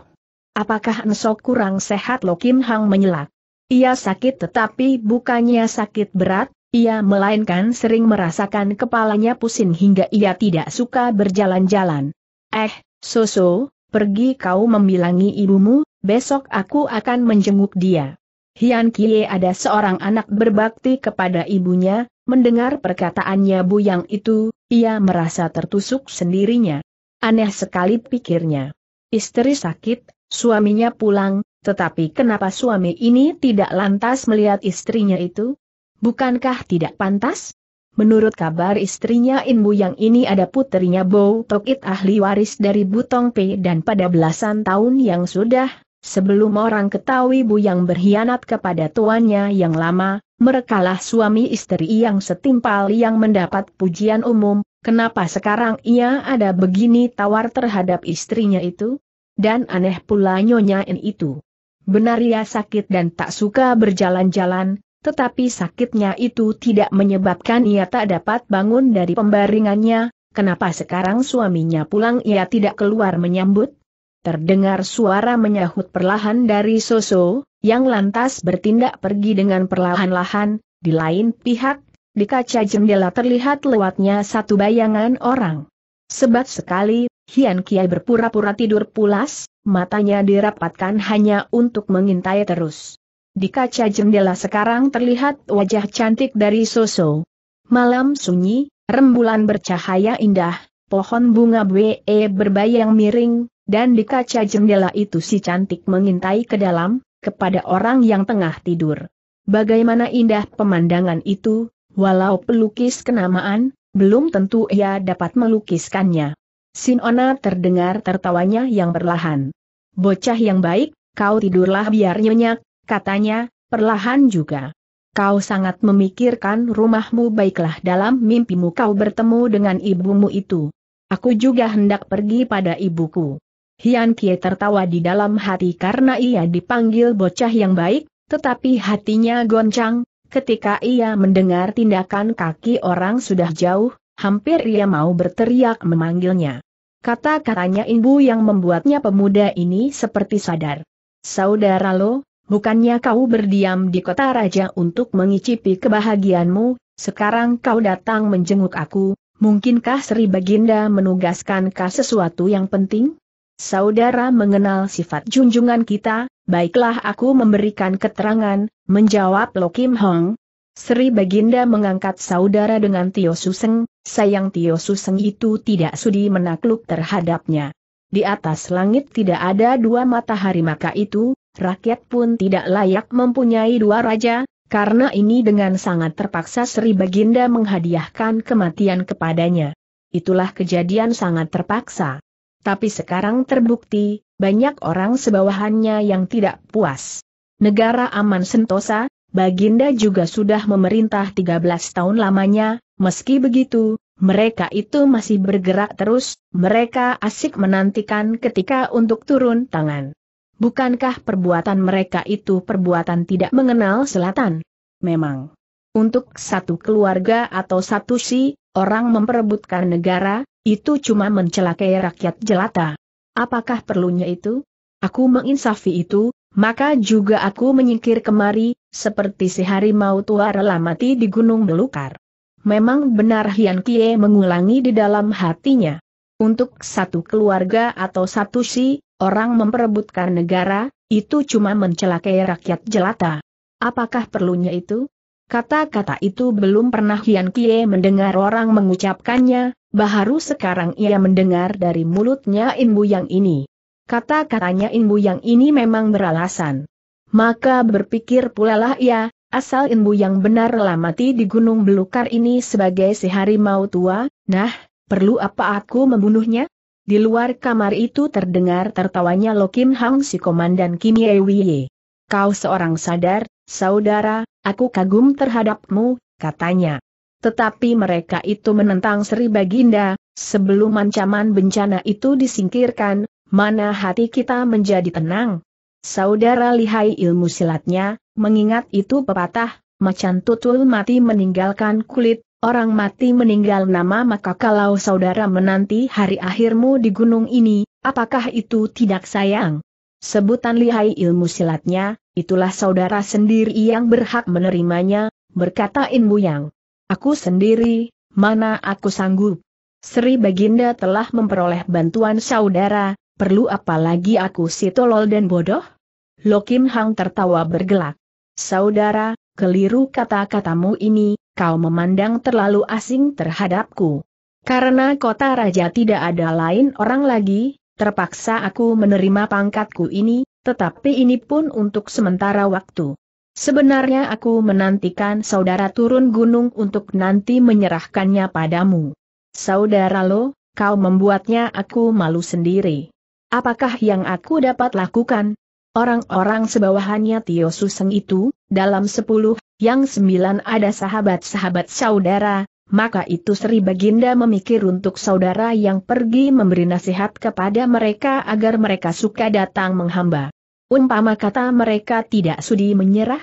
Apakah Nsok kurang sehat Lokim Hang menyelak? Ia sakit tetapi bukannya sakit berat, ia melainkan sering merasakan kepalanya pusing hingga ia tidak suka berjalan-jalan. Eh, Soso, pergi kau membilangi ibumu, besok aku akan menjenguk dia. Hian Kie ada seorang anak berbakti kepada ibunya, mendengar perkataannya bu yang itu, ia merasa tertusuk sendirinya. Aneh sekali pikirnya. Istri sakit, suaminya pulang, tetapi kenapa suami ini tidak lantas melihat istrinya itu? Bukankah tidak pantas? Menurut kabar istrinya Inbu yang ini ada puterinya Bo, Tokit ahli waris dari Butong Pei dan pada belasan tahun yang sudah, sebelum orang ketahui Bu yang berkhianat kepada tuannya yang lama, merekalah suami istri yang setimpal yang mendapat pujian umum, kenapa sekarang ia ada begini tawar terhadap istrinya itu? Dan aneh pula nyonya itu. Benar ia sakit dan tak suka berjalan-jalan, tetapi sakitnya itu tidak menyebabkan ia tak dapat bangun dari pembaringannya, kenapa sekarang suaminya pulang ia tidak keluar menyambut? Terdengar suara menyahut perlahan dari Soso, yang lantas bertindak pergi dengan perlahan-lahan, di lain pihak, di kaca jendela terlihat lewatnya satu bayangan orang. Sebat sekali, Hian Kiai berpura-pura tidur pulas, matanya dirapatkan hanya untuk mengintai terus. Di kaca jendela sekarang terlihat wajah cantik dari Soso. Malam sunyi, rembulan bercahaya indah, pohon bunga BE berbayang miring, dan di kaca jendela itu si cantik mengintai ke dalam, kepada orang yang tengah tidur. Bagaimana indah pemandangan itu, walau pelukis kenamaan, belum tentu ia dapat melukiskannya. Sinona terdengar tertawanya yang berlahan. Bocah yang baik, kau tidurlah biar nyenyak, katanya, perlahan juga. Kau sangat memikirkan rumahmu baiklah dalam mimpimu kau bertemu dengan ibumu itu. Aku juga hendak pergi pada ibuku. Hian Kie tertawa di dalam hati karena ia dipanggil bocah yang baik, tetapi hatinya goncang, ketika ia mendengar tindakan kaki orang sudah jauh, hampir ia mau berteriak memanggilnya. Kata-katanya ibu yang membuatnya pemuda ini seperti sadar. Saudara lo, bukannya kau berdiam di kota raja untuk mengicipi kebahagiaanmu, sekarang kau datang menjenguk aku, mungkinkah Sri Baginda menugaskankah sesuatu yang penting? Saudara mengenal sifat junjungan kita, baiklah aku memberikan keterangan, menjawab Lokim Hong. Sri Baginda mengangkat saudara dengan Tio Suseng, sayang Tio Suseng itu tidak sudi menakluk terhadapnya. Di atas langit tidak ada dua matahari maka itu, rakyat pun tidak layak mempunyai dua raja, karena ini dengan sangat terpaksa Sri Baginda menghadiahkan kematian kepadanya. Itulah kejadian sangat terpaksa. Tapi sekarang terbukti, banyak orang sebawahannya yang tidak puas. Negara aman sentosa, Baginda juga sudah memerintah 13 tahun lamanya, meski begitu, mereka itu masih bergerak terus, mereka asik menantikan ketika untuk turun tangan. Bukankah perbuatan mereka itu perbuatan tidak mengenal selatan? Memang. Untuk satu keluarga atau satu si, orang memperebutkan negara, itu cuma mencelakai rakyat jelata. Apakah perlunya itu? Aku menginsafi itu, maka juga aku menyingkir kemari, seperti si harimau tua rela mati di gunung belukar. Memang benar Hian Kie mengulangi di dalam hatinya. Untuk satu keluarga atau satu si, Orang memperebutkan negara, itu cuma mencelakai rakyat jelata. Apakah perlunya itu? Kata-kata itu belum pernah Hian Kie mendengar orang mengucapkannya, baharu sekarang ia mendengar dari mulutnya Inbu yang ini. Kata-katanya Inbu yang ini memang beralasan. Maka berpikir pula lah ia, asal Inbu yang lah mati di Gunung Belukar ini sebagai si harimau tua, nah, perlu apa aku membunuhnya? Di luar kamar itu terdengar tertawanya Kim Hang si komandan Kim Ye Kau seorang sadar, saudara, aku kagum terhadapmu, katanya. Tetapi mereka itu menentang Sri Baginda, sebelum ancaman bencana itu disingkirkan, mana hati kita menjadi tenang. Saudara lihai ilmu silatnya, mengingat itu pepatah, macan tutul mati meninggalkan kulit, Orang mati meninggal nama maka kalau saudara menanti hari akhirmu di gunung ini, apakah itu tidak sayang? Sebutan lihai ilmu silatnya, itulah saudara sendiri yang berhak menerimanya, berkata Inbu Yang. Aku sendiri, mana aku sanggup? Sri Baginda telah memperoleh bantuan saudara, perlu apalagi aku si tolol dan bodoh? Lokim Hang tertawa bergelak. Saudara, keliru kata-katamu ini, kau memandang terlalu asing terhadapku. Karena kota raja tidak ada lain orang lagi, terpaksa aku menerima pangkatku ini, tetapi ini pun untuk sementara waktu. Sebenarnya aku menantikan saudara turun gunung untuk nanti menyerahkannya padamu. Saudara lo, kau membuatnya aku malu sendiri. Apakah yang aku dapat lakukan? Orang-orang sebawahannya Tio Suseng itu, dalam sepuluh, yang sembilan ada sahabat-sahabat saudara, maka itu Sri Baginda memikir untuk saudara yang pergi memberi nasihat kepada mereka agar mereka suka datang menghamba. Umpama kata mereka tidak sudi menyerah?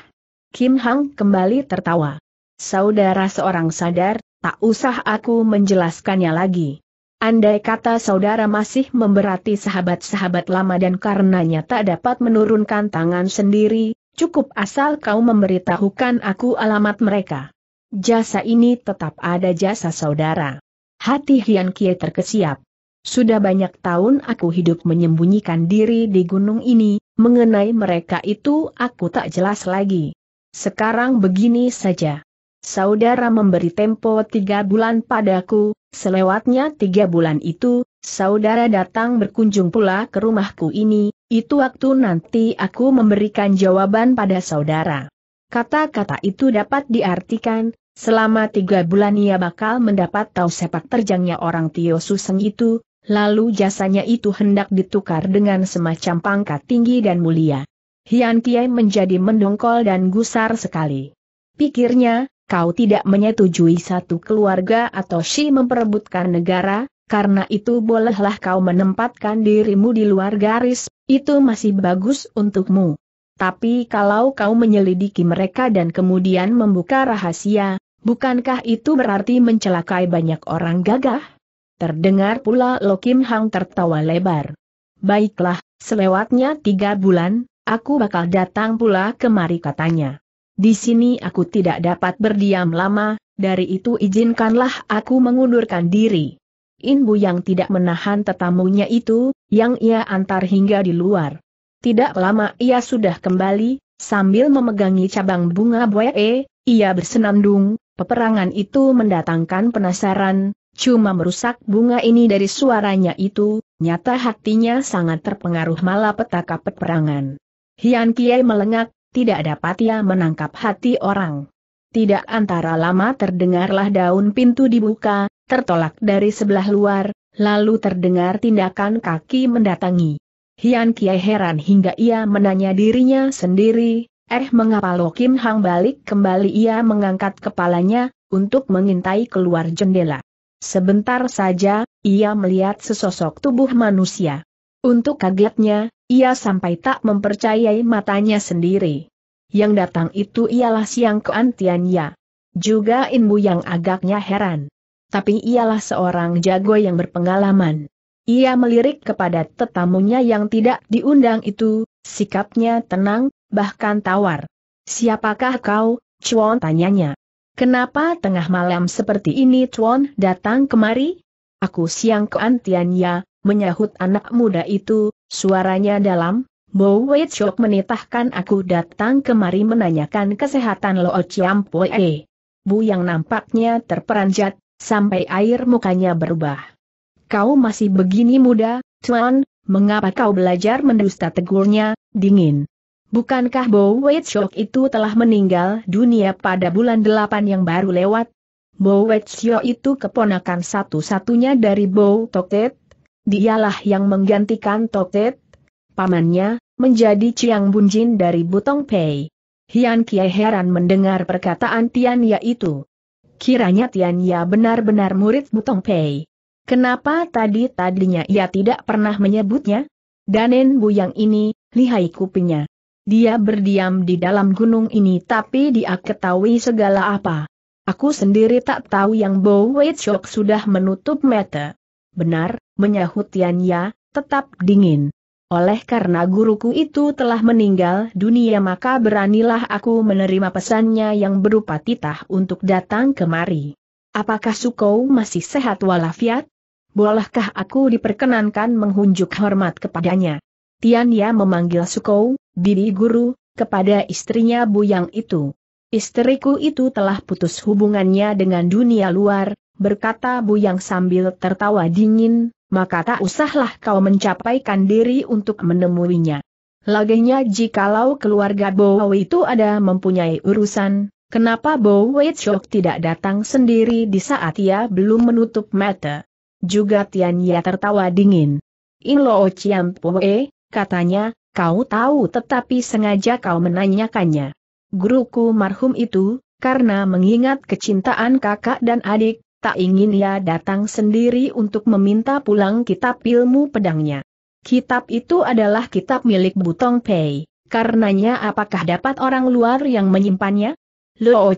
Kim Hang kembali tertawa. Saudara seorang sadar, tak usah aku menjelaskannya lagi. Andai kata saudara masih memberati sahabat-sahabat lama dan karenanya tak dapat menurunkan tangan sendiri, cukup asal kau memberitahukan aku alamat mereka. Jasa ini tetap ada jasa saudara. Hati Hian Kie terkesiap. Sudah banyak tahun aku hidup menyembunyikan diri di gunung ini, mengenai mereka itu aku tak jelas lagi. Sekarang begini saja saudara memberi tempo tiga bulan padaku, selewatnya tiga bulan itu, saudara datang berkunjung pula ke rumahku ini, itu waktu nanti aku memberikan jawaban pada saudara. Kata-kata itu dapat diartikan, selama tiga bulan ia bakal mendapat tahu sepak terjangnya orang Tio Suseng itu, lalu jasanya itu hendak ditukar dengan semacam pangkat tinggi dan mulia. Hian Kiai menjadi mendongkol dan gusar sekali. Pikirnya, kau tidak menyetujui satu keluarga atau si memperebutkan negara, karena itu bolehlah kau menempatkan dirimu di luar garis, itu masih bagus untukmu. Tapi kalau kau menyelidiki mereka dan kemudian membuka rahasia, bukankah itu berarti mencelakai banyak orang gagah? Terdengar pula Lokim Hang tertawa lebar. Baiklah, selewatnya tiga bulan, aku bakal datang pula kemari katanya. Di sini aku tidak dapat berdiam lama, dari itu izinkanlah aku mengundurkan diri. Inbu yang tidak menahan tetamunya itu, yang ia antar hingga di luar. Tidak lama ia sudah kembali, sambil memegangi cabang bunga e, ia bersenandung, peperangan itu mendatangkan penasaran, cuma merusak bunga ini dari suaranya itu, nyata hatinya sangat terpengaruh malapetaka peperangan. Hian Kiai melengak, tidak dapat ia menangkap hati orang. Tidak antara lama terdengarlah daun pintu dibuka, tertolak dari sebelah luar, lalu terdengar tindakan kaki mendatangi. Hian Kiai heran hingga ia menanya dirinya sendiri, eh mengapa Kim Hang balik kembali ia mengangkat kepalanya, untuk mengintai keluar jendela. Sebentar saja, ia melihat sesosok tubuh manusia. Untuk kagetnya, ia sampai tak mempercayai matanya sendiri. Yang datang itu ialah Siang Keantianya. Juga Inbu yang agaknya heran. Tapi ialah seorang jago yang berpengalaman. Ia melirik kepada tetamunya yang tidak diundang itu, sikapnya tenang, bahkan tawar. Siapakah kau, Chuan tanyanya. Kenapa tengah malam seperti ini Chuan datang kemari? Aku siang keantiannya, menyahut anak muda itu, Suaranya dalam, Bo Wei Chok menitahkan aku datang kemari menanyakan kesehatan Lo Chiam Poe. Bu yang nampaknya terperanjat, sampai air mukanya berubah. Kau masih begini muda, Tuan, mengapa kau belajar mendusta tegurnya, dingin. Bukankah Bo Wei Chok itu telah meninggal dunia pada bulan delapan yang baru lewat? Bo Wei Chok itu keponakan satu-satunya dari Bo Toket, dialah yang menggantikan Toktet, pamannya, menjadi Ciang Bunjin dari Butong Pei. Hian Kie heran mendengar perkataan Tian Ya itu. Kiranya Tian Ya benar-benar murid Butong Pei. Kenapa tadi-tadinya ia tidak pernah menyebutnya? Danen Bu yang ini, lihai kupingnya. Dia berdiam di dalam gunung ini tapi dia ketahui segala apa. Aku sendiri tak tahu yang Bo Wei Chok sudah menutup mata. Benar, menyahut Tianya, tetap dingin. Oleh karena guruku itu telah meninggal dunia maka beranilah aku menerima pesannya yang berupa titah untuk datang kemari. Apakah Sukou masih sehat walafiat? Bolehkah aku diperkenankan menghunjuk hormat kepadanya? Tianya memanggil Sukou, bibi guru, kepada istrinya Buyang itu. Istriku itu telah putus hubungannya dengan dunia luar, berkata Buyang sambil tertawa dingin, maka tak usahlah kau mencapaikan diri untuk menemuinya. Laginya jikalau keluarga Bowo itu ada mempunyai urusan, kenapa Bowo Chok tidak datang sendiri di saat ia belum menutup mata? Juga Tianya tertawa dingin. In Chiam Poe, katanya, kau tahu tetapi sengaja kau menanyakannya. Guruku marhum itu, karena mengingat kecintaan kakak dan adik, tak ingin ia datang sendiri untuk meminta pulang kitab ilmu pedangnya. Kitab itu adalah kitab milik Butong Pei, karenanya apakah dapat orang luar yang menyimpannya? Luo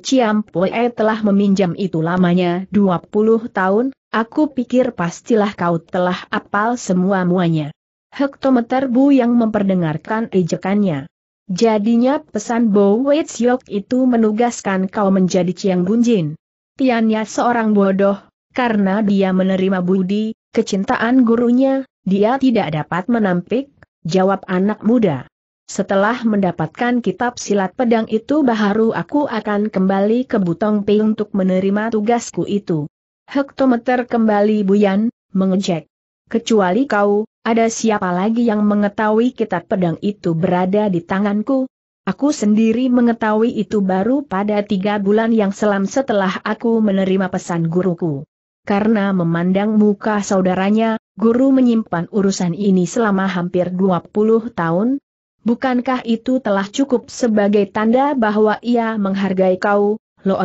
Pue telah meminjam itu lamanya 20 tahun, aku pikir pastilah kau telah apal semua-muanya. Hektometer Bu yang memperdengarkan ejekannya. Jadinya pesan Bo Weitsiok itu menugaskan kau menjadi Chiang Bunjin. Piannya seorang bodoh, karena dia menerima budi, kecintaan gurunya, dia tidak dapat menampik, jawab anak muda. Setelah mendapatkan kitab silat pedang itu baharu aku akan kembali ke Butong Pei untuk menerima tugasku itu. Hektometer kembali buyan, mengejek. Kecuali kau, ada siapa lagi yang mengetahui kitab pedang itu berada di tanganku? Aku sendiri mengetahui itu baru pada tiga bulan yang selam setelah aku menerima pesan guruku. Karena memandang muka saudaranya, guru menyimpan urusan ini selama hampir 20 tahun. Bukankah itu telah cukup sebagai tanda bahwa ia menghargai kau, Lo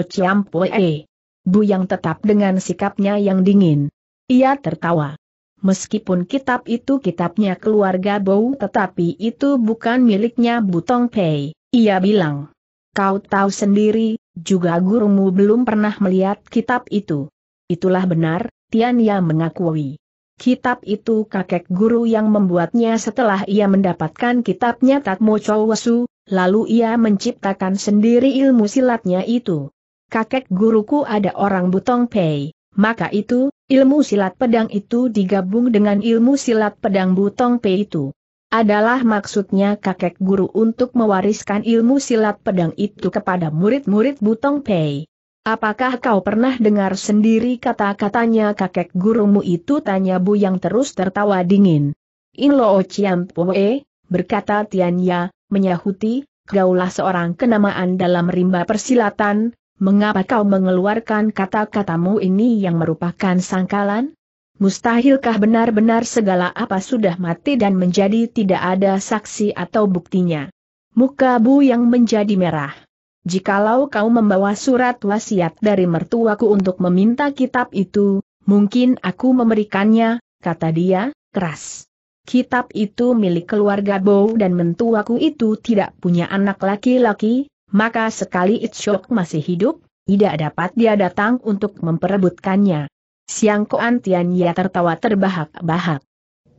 Bu yang tetap dengan sikapnya yang dingin. Ia tertawa. Meskipun kitab itu kitabnya keluarga Bou tetapi itu bukan miliknya Butong Pei, ia bilang. Kau tahu sendiri, juga gurumu belum pernah melihat kitab itu. Itulah benar, Tianya mengakui. Kitab itu kakek guru yang membuatnya setelah ia mendapatkan kitabnya Tatmo Chowesu, lalu ia menciptakan sendiri ilmu silatnya itu. Kakek guruku ada orang Butong Pei, maka itu, Ilmu silat pedang itu digabung dengan ilmu silat pedang Butong Pei itu. Adalah maksudnya kakek guru untuk mewariskan ilmu silat pedang itu kepada murid-murid Butong Pei. Apakah kau pernah dengar sendiri kata-katanya kakek gurumu itu? Tanya Bu yang terus tertawa dingin. In Lo Chiam Poe, berkata Tianya, menyahuti, gaulah seorang kenamaan dalam rimba persilatan, Mengapa kau mengeluarkan kata-katamu ini yang merupakan sangkalan? Mustahilkah benar-benar segala apa sudah mati dan menjadi tidak ada saksi atau buktinya? Muka Bu yang menjadi merah. Jikalau kau membawa surat wasiat dari mertuaku untuk meminta kitab itu, mungkin aku memberikannya, kata dia, keras. Kitab itu milik keluarga Bow dan mentuaku itu tidak punya anak laki-laki, maka sekali Itchok masih hidup, tidak dapat dia datang untuk memperebutkannya. Siang Koan Tian Ya tertawa terbahak-bahak.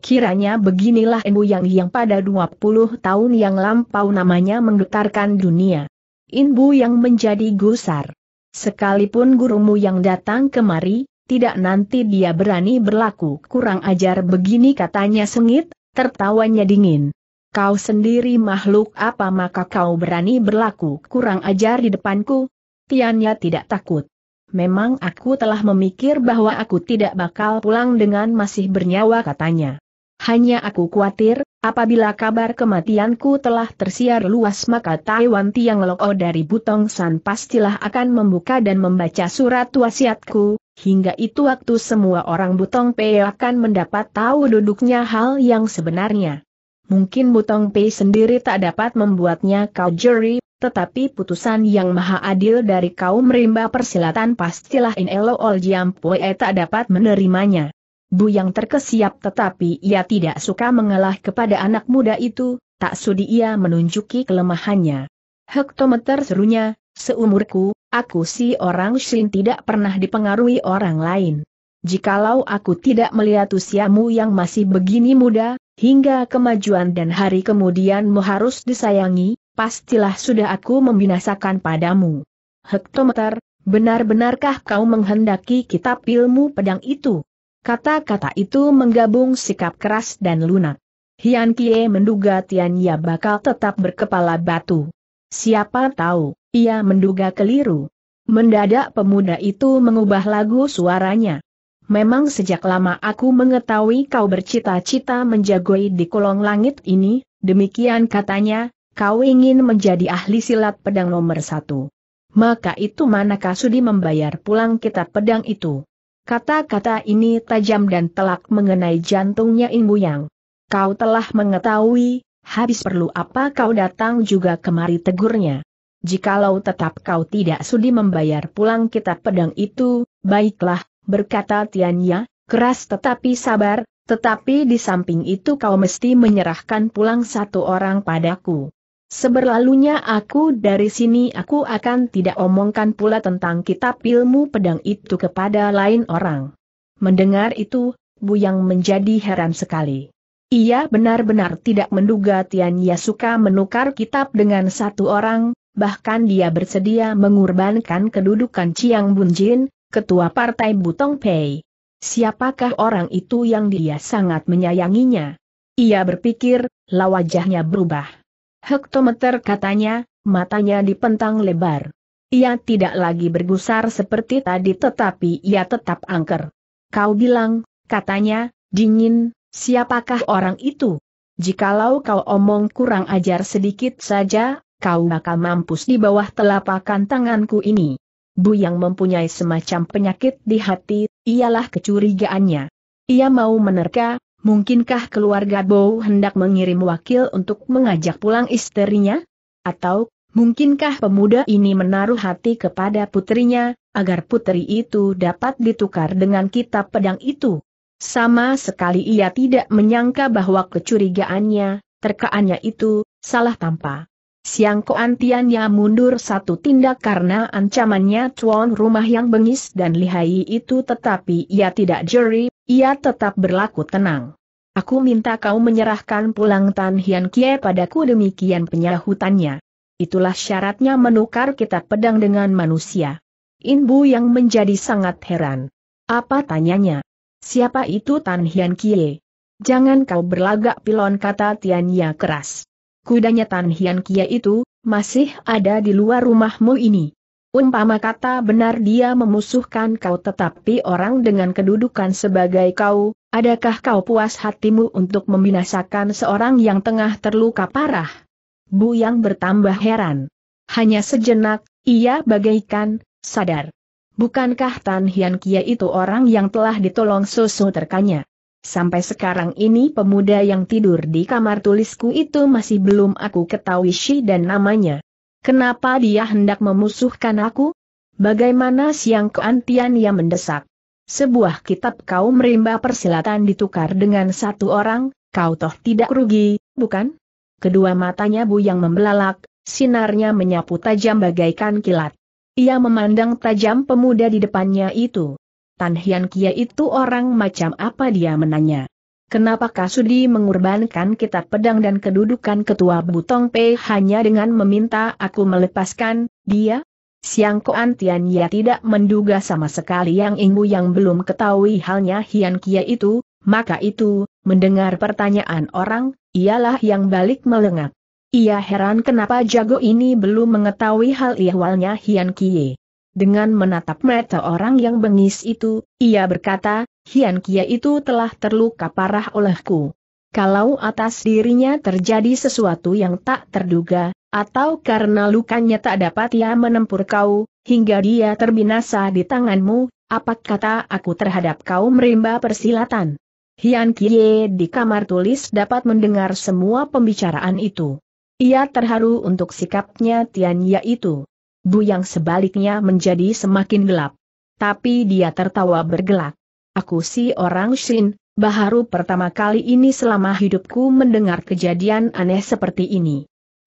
Kiranya beginilah Ibu Yang yang pada 20 tahun yang lampau namanya menggetarkan dunia. Inbu yang menjadi gusar. Sekalipun gurumu yang datang kemari, tidak nanti dia berani berlaku kurang ajar begini katanya sengit, tertawanya dingin. Kau sendiri makhluk apa maka kau berani berlaku kurang ajar di depanku? Tianya tidak takut. Memang aku telah memikir bahwa aku tidak bakal pulang dengan masih bernyawa katanya. Hanya aku khawatir, apabila kabar kematianku telah tersiar luas maka Taiwan Tiang Loko oh dari Butong San pastilah akan membuka dan membaca surat wasiatku, hingga itu waktu semua orang Butong Pei akan mendapat tahu duduknya hal yang sebenarnya. Mungkin Butong Pei sendiri tak dapat membuatnya kau juri, tetapi putusan yang maha adil dari kaum rimba persilatan pastilah Inelo Ol Jiampue tak dapat menerimanya. Bu yang terkesiap tetapi ia tidak suka mengalah kepada anak muda itu, tak sudi ia menunjuki kelemahannya. Hektometer serunya, seumurku, aku si orang Shin tidak pernah dipengaruhi orang lain. Jikalau aku tidak melihat usiamu yang masih begini muda, Hingga kemajuan dan hari kemudianmu harus disayangi, pastilah sudah aku membinasakan padamu. Hektometer, benar-benarkah kau menghendaki kitab ilmu pedang itu? Kata-kata itu menggabung sikap keras dan lunak. Hian Kie menduga Tian Ya bakal tetap berkepala batu. Siapa tahu, ia menduga keliru. Mendadak pemuda itu mengubah lagu suaranya memang sejak lama aku mengetahui kau bercita-cita menjagoi di kolong langit ini, demikian katanya, kau ingin menjadi ahli silat pedang nomor satu. Maka itu manakah sudi membayar pulang kitab pedang itu? Kata-kata ini tajam dan telak mengenai jantungnya Imbu Yang. Kau telah mengetahui, habis perlu apa kau datang juga kemari tegurnya. Jikalau tetap kau tidak sudi membayar pulang kitab pedang itu, baiklah, berkata Tianya, keras tetapi sabar, tetapi di samping itu kau mesti menyerahkan pulang satu orang padaku. Seberlalunya aku dari sini aku akan tidak omongkan pula tentang kitab ilmu pedang itu kepada lain orang. Mendengar itu, Buyang menjadi heran sekali. Ia benar-benar tidak menduga Tianya suka menukar kitab dengan satu orang, bahkan dia bersedia mengorbankan kedudukan Chiang Bunjin, ketua partai Butong Pei. Siapakah orang itu yang dia sangat menyayanginya? Ia berpikir, lawajahnya berubah. Hektometer katanya, matanya dipentang lebar. Ia tidak lagi bergusar seperti tadi tetapi ia tetap angker. Kau bilang, katanya, dingin, siapakah orang itu? Jikalau kau omong kurang ajar sedikit saja, kau bakal mampus di bawah telapakan tanganku ini. Bu yang mempunyai semacam penyakit di hati, ialah kecurigaannya. Ia mau menerka, mungkinkah keluarga Bo hendak mengirim wakil untuk mengajak pulang istrinya? Atau, mungkinkah pemuda ini menaruh hati kepada putrinya, agar putri itu dapat ditukar dengan kitab pedang itu? Sama sekali ia tidak menyangka bahwa kecurigaannya, terkaannya itu, salah tanpa Siang Koan mundur satu tindak karena ancamannya tuan rumah yang bengis dan lihai itu tetapi ia tidak jeri, ia tetap berlaku tenang. Aku minta kau menyerahkan pulang Tan Hian Kie padaku demikian penyahutannya. Itulah syaratnya menukar kitab pedang dengan manusia. Inbu yang menjadi sangat heran. Apa tanyanya? Siapa itu Tan Hian Kie? Jangan kau berlagak pilon kata Ya keras kudanya Tan Hian Kia itu, masih ada di luar rumahmu ini. Umpama kata benar dia memusuhkan kau tetapi orang dengan kedudukan sebagai kau, adakah kau puas hatimu untuk membinasakan seorang yang tengah terluka parah? Bu yang bertambah heran. Hanya sejenak, ia bagaikan, sadar. Bukankah Tan Hian Kia itu orang yang telah ditolong susu terkanya? Sampai sekarang ini pemuda yang tidur di kamar tulisku itu masih belum aku ketahui si dan namanya. Kenapa dia hendak memusuhkan aku? Bagaimana siang keantian yang mendesak? Sebuah kitab kau merimba persilatan ditukar dengan satu orang, kau toh tidak rugi, bukan? Kedua matanya bu yang membelalak, sinarnya menyapu tajam bagaikan kilat. Ia memandang tajam pemuda di depannya itu. Tan Hian Kia itu orang macam apa dia menanya. Kenapa Kasudi mengorbankan kitab pedang dan kedudukan ketua Butong P hanya dengan meminta aku melepaskan dia? Siang Koan Tian Ya tidak menduga sama sekali yang ingu yang belum ketahui halnya Hian Kia itu, maka itu, mendengar pertanyaan orang, ialah yang balik melengak. Ia heran kenapa jago ini belum mengetahui hal ihwalnya Hian Kie. Dengan menatap mata orang yang bengis itu, ia berkata, Hian Kia itu telah terluka parah olehku. Kalau atas dirinya terjadi sesuatu yang tak terduga, atau karena lukanya tak dapat ia menempur kau, hingga dia terbinasa di tanganmu, apa kata aku terhadap kau merimba persilatan? Hian Kie di kamar tulis dapat mendengar semua pembicaraan itu. Ia terharu untuk sikapnya Tian Ya itu. Bu yang sebaliknya menjadi semakin gelap. Tapi dia tertawa bergelak. Aku si orang Shin, baharu pertama kali ini selama hidupku mendengar kejadian aneh seperti ini.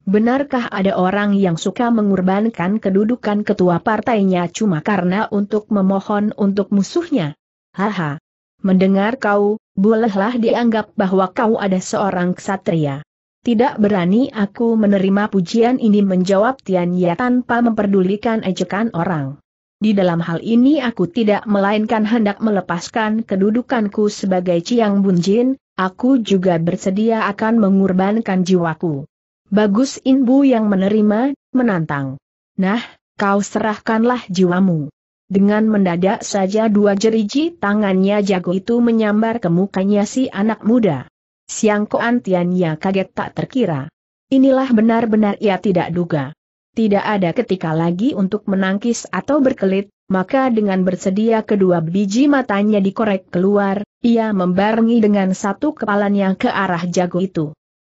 Benarkah ada orang yang suka mengorbankan kedudukan ketua partainya cuma karena untuk memohon untuk musuhnya? Haha. Mendengar kau, bolehlah dianggap bahwa kau ada seorang ksatria tidak berani aku menerima pujian ini menjawab Tian Tianya tanpa memperdulikan ejekan orang. Di dalam hal ini aku tidak melainkan hendak melepaskan kedudukanku sebagai Ciang Bunjin, aku juga bersedia akan mengorbankan jiwaku. Bagus Inbu yang menerima, menantang. Nah, kau serahkanlah jiwamu. Dengan mendadak saja dua jeriji tangannya jago itu menyambar ke mukanya si anak muda. Siang Koan Tianya kaget tak terkira. Inilah benar-benar ia tidak duga. Tidak ada ketika lagi untuk menangkis atau berkelit, maka dengan bersedia kedua biji matanya dikorek keluar, ia membarengi dengan satu kepalanya ke arah jago itu.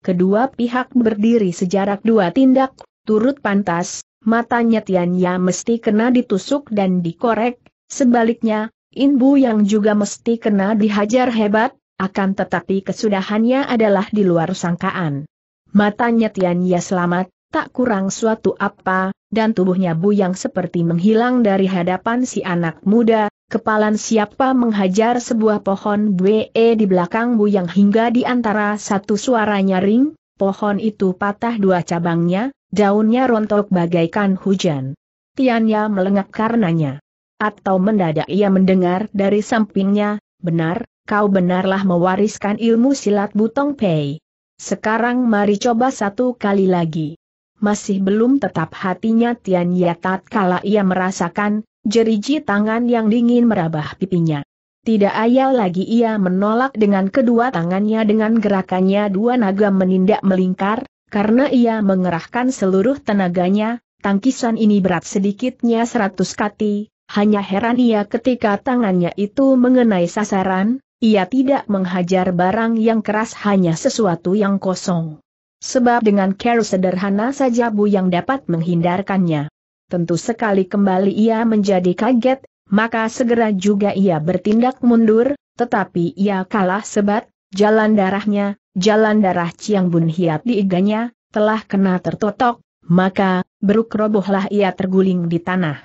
Kedua pihak berdiri sejarak dua tindak, turut pantas, matanya Tianya mesti kena ditusuk dan dikorek, sebaliknya, Inbu yang juga mesti kena dihajar hebat, akan tetapi kesudahannya adalah di luar sangkaan. Matanya Tianya selamat, tak kurang suatu apa, dan tubuhnya buyang seperti menghilang dari hadapan si anak muda, kepalan siapa menghajar sebuah pohon bue di belakang buyang hingga di antara satu suara nyaring, pohon itu patah dua cabangnya, daunnya rontok bagaikan hujan. Ya melengak karenanya. Atau mendadak ia mendengar dari sampingnya, benar, kau benarlah mewariskan ilmu silat Butong Pei. Sekarang mari coba satu kali lagi. Masih belum tetap hatinya Tian Yatat kala ia merasakan, jeriji tangan yang dingin merabah pipinya. Tidak ayal lagi ia menolak dengan kedua tangannya dengan gerakannya dua naga menindak melingkar, karena ia mengerahkan seluruh tenaganya, tangkisan ini berat sedikitnya seratus kati, hanya heran ia ketika tangannya itu mengenai sasaran, ia tidak menghajar barang yang keras hanya sesuatu yang kosong. Sebab dengan care sederhana saja Bu yang dapat menghindarkannya. Tentu sekali kembali ia menjadi kaget, maka segera juga ia bertindak mundur, tetapi ia kalah sebab jalan darahnya, jalan darah ciang Bun Hiap iganya, telah kena tertotok, maka, beruk robohlah ia terguling di tanah.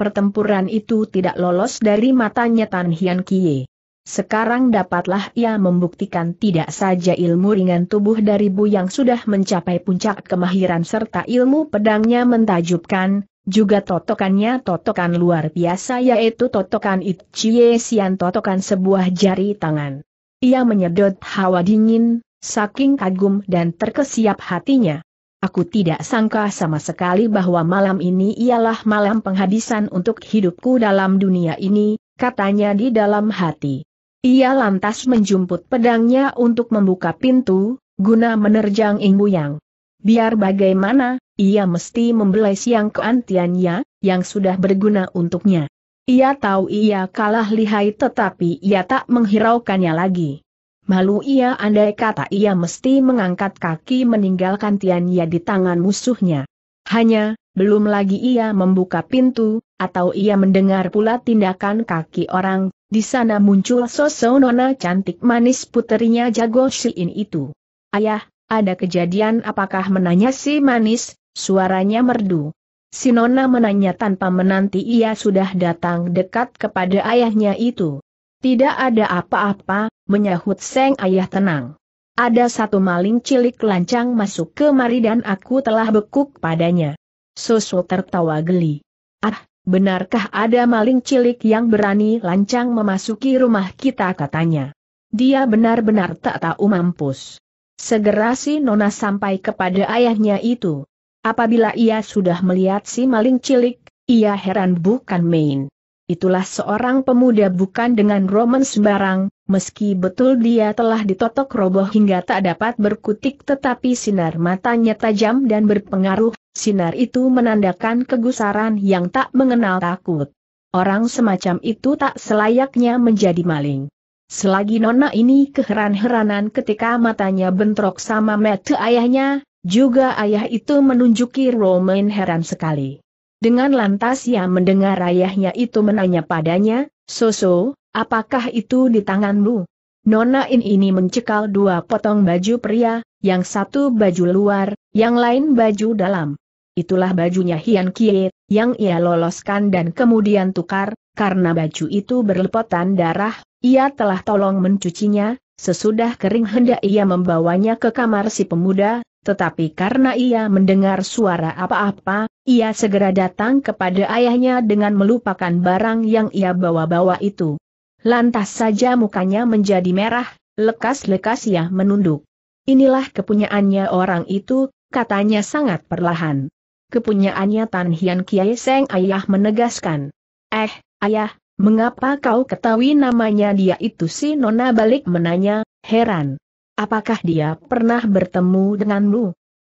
Pertempuran itu tidak lolos dari matanya Tan Hian Kie. Sekarang dapatlah ia membuktikan tidak saja ilmu ringan tubuh dari Bu yang sudah mencapai puncak kemahiran serta ilmu pedangnya mentajubkan, juga totokannya totokan luar biasa yaitu totokan Itchie Sian totokan sebuah jari tangan. Ia menyedot hawa dingin, saking kagum dan terkesiap hatinya. Aku tidak sangka sama sekali bahwa malam ini ialah malam penghabisan untuk hidupku dalam dunia ini, katanya di dalam hati. Ia lantas menjumput pedangnya untuk membuka pintu, guna menerjang Ing Yang. Biar bagaimana, ia mesti membelai siang keantiannya, yang sudah berguna untuknya. Ia tahu ia kalah lihai tetapi ia tak menghiraukannya lagi. Malu ia andai kata ia mesti mengangkat kaki meninggalkan Tianya di tangan musuhnya. Hanya, belum lagi ia membuka pintu, atau ia mendengar pula tindakan kaki orang, di sana muncul sosok nona cantik manis puterinya Jago Shiin itu. Ayah, ada kejadian apakah menanya si manis, suaranya merdu. Si nona menanya tanpa menanti ia sudah datang dekat kepada ayahnya itu. Tidak ada apa-apa, menyahut Seng ayah tenang. Ada satu maling cilik lancang masuk kemari dan aku telah bekuk padanya. Sosok tertawa geli. Ah, benarkah ada maling cilik yang berani lancang memasuki rumah kita katanya. Dia benar-benar tak tahu mampus. Segera si Nona sampai kepada ayahnya itu. Apabila ia sudah melihat si maling cilik, ia heran bukan main. Itulah seorang pemuda bukan dengan roman sembarang, meski betul dia telah ditotok roboh hingga tak dapat berkutik tetapi sinar matanya tajam dan berpengaruh Sinar itu menandakan kegusaran yang tak mengenal takut. Orang semacam itu tak selayaknya menjadi maling. Selagi nona ini keheran-heranan ketika matanya bentrok sama mata ayahnya, juga ayah itu menunjuki Roman heran sekali. Dengan lantas ia mendengar ayahnya itu menanya padanya, Soso, apakah itu di tanganmu? Nona In ini mencekal dua potong baju pria, yang satu baju luar, yang lain baju dalam itulah bajunya Hian Kie, yang ia loloskan dan kemudian tukar, karena baju itu berlepotan darah, ia telah tolong mencucinya, sesudah kering hendak ia membawanya ke kamar si pemuda, tetapi karena ia mendengar suara apa-apa, ia segera datang kepada ayahnya dengan melupakan barang yang ia bawa-bawa itu. Lantas saja mukanya menjadi merah, lekas-lekas ia menunduk. Inilah kepunyaannya orang itu, katanya sangat perlahan kepunyaannya Tan Hian Kiai Seng ayah menegaskan. Eh, ayah, mengapa kau ketahui namanya dia itu si Nona balik menanya, heran. Apakah dia pernah bertemu denganmu?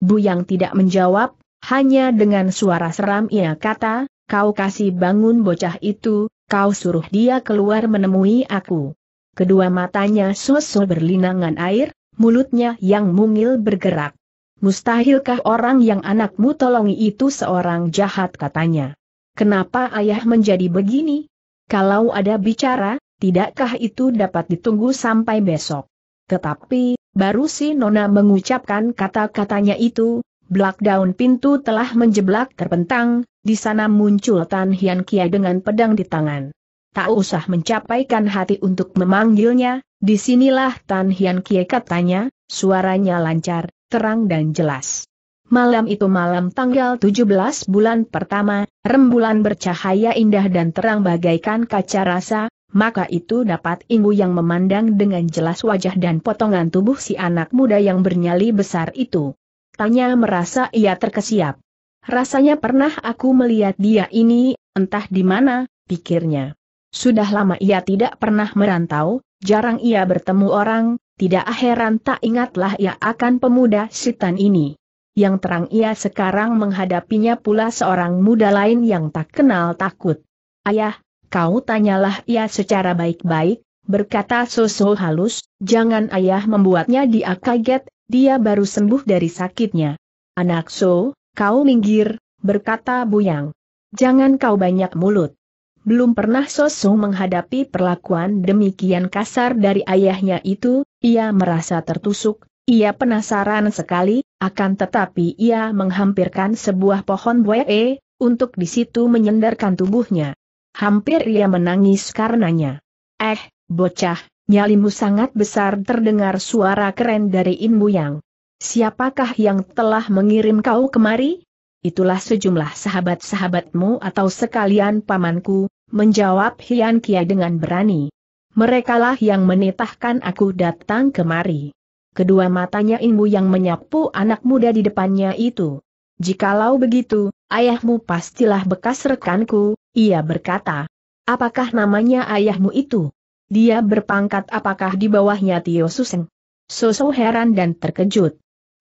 Bu yang tidak menjawab, hanya dengan suara seram ia kata, kau kasih bangun bocah itu, kau suruh dia keluar menemui aku. Kedua matanya sosok berlinangan air, mulutnya yang mungil bergerak. Mustahilkah orang yang anakmu tolongi itu seorang jahat katanya? Kenapa ayah menjadi begini? Kalau ada bicara, tidakkah itu dapat ditunggu sampai besok? Tetapi, baru si Nona mengucapkan kata-katanya itu, belak daun pintu telah menjeblak terbentang, di sana muncul Tan Hian Kia dengan pedang di tangan. Tak usah mencapaikan hati untuk memanggilnya, disinilah Tan Hian Kia katanya, suaranya lancar, terang dan jelas. Malam itu malam tanggal 17 bulan pertama, rembulan bercahaya indah dan terang bagaikan kaca rasa, maka itu dapat Ingu yang memandang dengan jelas wajah dan potongan tubuh si anak muda yang bernyali besar itu. Tanya merasa ia terkesiap. Rasanya pernah aku melihat dia ini, entah di mana, pikirnya. Sudah lama ia tidak pernah merantau, jarang ia bertemu orang, tidak heran tak ingatlah ia akan pemuda sitan ini. Yang terang ia sekarang menghadapinya pula seorang muda lain yang tak kenal takut. Ayah, kau tanyalah ia secara baik-baik, berkata Soso halus, jangan ayah membuatnya dia kaget, dia baru sembuh dari sakitnya. Anak So, kau minggir, berkata Buyang. Jangan kau banyak mulut. Belum pernah Sosong menghadapi perlakuan demikian kasar dari ayahnya itu, ia merasa tertusuk, ia penasaran sekali, akan tetapi ia menghampirkan sebuah pohon buee, untuk di situ menyendarkan tubuhnya. Hampir ia menangis karenanya. Eh, bocah, nyalimu sangat besar terdengar suara keren dari inbu yang. Siapakah yang telah mengirim kau kemari? Itulah sejumlah sahabat-sahabatmu atau sekalian pamanku, menjawab Hian Kia dengan berani. Merekalah yang menitahkan aku datang kemari. Kedua matanya ilmu yang menyapu anak muda di depannya itu. Jikalau begitu, ayahmu pastilah bekas rekanku, ia berkata. Apakah namanya ayahmu itu? Dia berpangkat apakah di bawahnya Tio Suseng? Soso heran dan terkejut.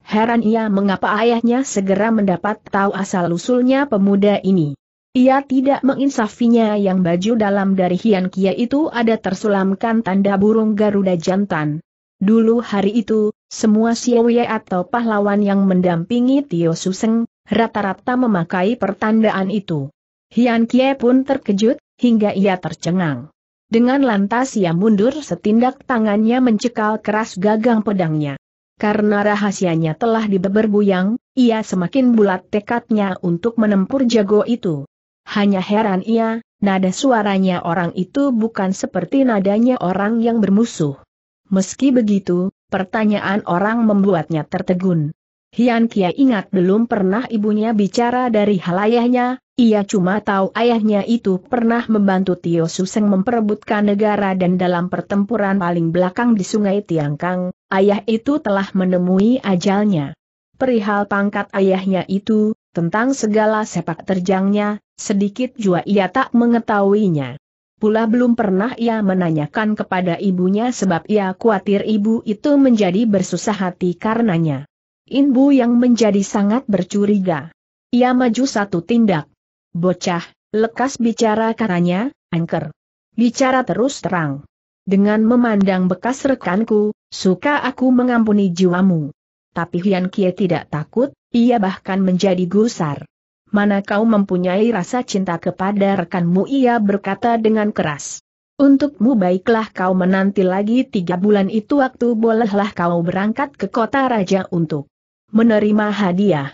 Heran ia mengapa ayahnya segera mendapat tahu asal-usulnya pemuda ini. Ia tidak menginsafinya yang baju dalam dari Hian Kia itu ada tersulamkan tanda burung Garuda jantan. Dulu hari itu, semua siwe atau pahlawan yang mendampingi Tio Suseng, rata-rata memakai pertandaan itu. Hian Kie pun terkejut, hingga ia tercengang. Dengan lantas ia mundur setindak tangannya mencekal keras gagang pedangnya. Karena rahasianya telah dibeberbuyang, ia semakin bulat tekadnya untuk menempur jago itu. Hanya heran ia, nada suaranya orang itu bukan seperti nadanya orang yang bermusuh. Meski begitu, pertanyaan orang membuatnya tertegun. Hian Kia ingat belum pernah ibunya bicara dari halayahnya. ia cuma tahu ayahnya itu pernah membantu Tio Suseng memperebutkan negara dan dalam pertempuran paling belakang di sungai Tiangkang, ayah itu telah menemui ajalnya. Perihal pangkat ayahnya itu, tentang segala sepak terjangnya, sedikit jua ia tak mengetahuinya. Pula belum pernah ia menanyakan kepada ibunya sebab ia khawatir ibu itu menjadi bersusah hati karenanya. Inbu yang menjadi sangat bercuriga. Ia maju satu tindak. Bocah, lekas bicara katanya, angker. Bicara terus terang. Dengan memandang bekas rekanku, suka aku mengampuni jiwamu tapi Hian Kie tidak takut, ia bahkan menjadi gusar. Mana kau mempunyai rasa cinta kepada rekanmu ia berkata dengan keras. Untukmu baiklah kau menanti lagi tiga bulan itu waktu bolehlah kau berangkat ke kota raja untuk menerima hadiah.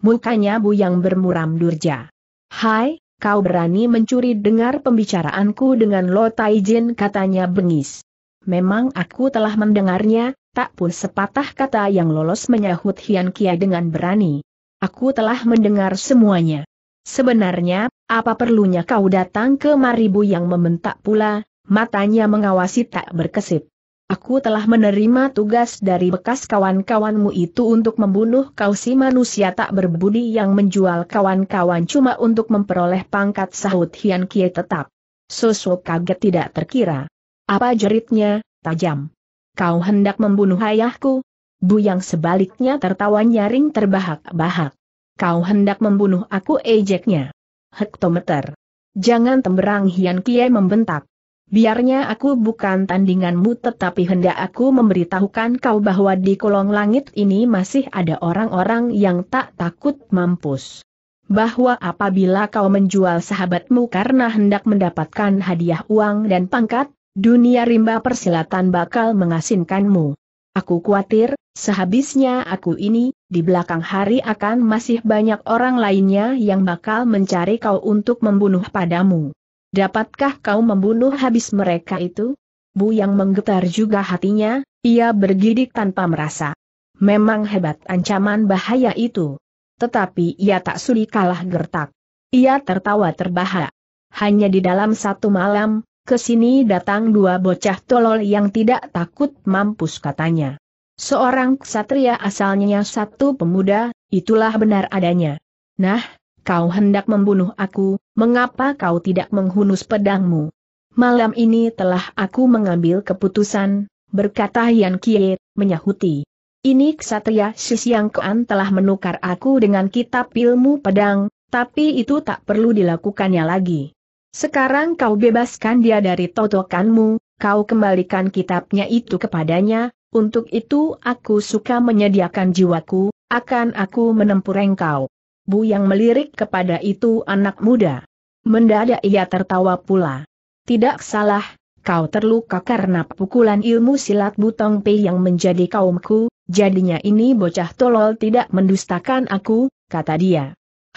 Mukanya bu yang bermuram durja. Hai, kau berani mencuri dengar pembicaraanku dengan Lo Taijin katanya bengis memang aku telah mendengarnya, tak pun sepatah kata yang lolos menyahut Hian Kia dengan berani. Aku telah mendengar semuanya. Sebenarnya, apa perlunya kau datang ke Maribu yang membentak pula, matanya mengawasi tak berkesip. Aku telah menerima tugas dari bekas kawan-kawanmu itu untuk membunuh kau si manusia tak berbudi yang menjual kawan-kawan cuma untuk memperoleh pangkat sahut Hian Kie tetap. Sosok kaget tidak terkira. Apa jeritnya, tajam? Kau hendak membunuh ayahku? Bu yang sebaliknya tertawa nyaring terbahak-bahak. Kau hendak membunuh aku ejeknya. Hektometer. Jangan temberang Hian Kie membentak. Biarnya aku bukan tandinganmu tetapi hendak aku memberitahukan kau bahwa di kolong langit ini masih ada orang-orang yang tak takut mampus. Bahwa apabila kau menjual sahabatmu karena hendak mendapatkan hadiah uang dan pangkat, dunia rimba persilatan bakal mengasinkanmu. Aku khawatir, sehabisnya aku ini, di belakang hari akan masih banyak orang lainnya yang bakal mencari kau untuk membunuh padamu. Dapatkah kau membunuh habis mereka itu? Bu yang menggetar juga hatinya, ia bergidik tanpa merasa. Memang hebat ancaman bahaya itu. Tetapi ia tak sulit kalah gertak. Ia tertawa terbahak. Hanya di dalam satu malam, Kesini datang dua bocah tolol yang tidak takut mampus katanya. Seorang ksatria asalnya satu pemuda, itulah benar adanya. Nah, kau hendak membunuh aku, mengapa kau tidak menghunus pedangmu? Malam ini telah aku mengambil keputusan, berkata Yan Kie, menyahuti. Ini ksatria Siang Kuan telah menukar aku dengan kitab ilmu pedang, tapi itu tak perlu dilakukannya lagi. Sekarang kau bebaskan dia dari totokanmu, kau kembalikan kitabnya itu kepadanya, untuk itu aku suka menyediakan jiwaku, akan aku menempur engkau. Bu yang melirik kepada itu anak muda. Mendadak ia tertawa pula. Tidak salah, kau terluka karena pukulan ilmu silat Butong pe yang menjadi kaumku, jadinya ini bocah tolol tidak mendustakan aku, kata dia.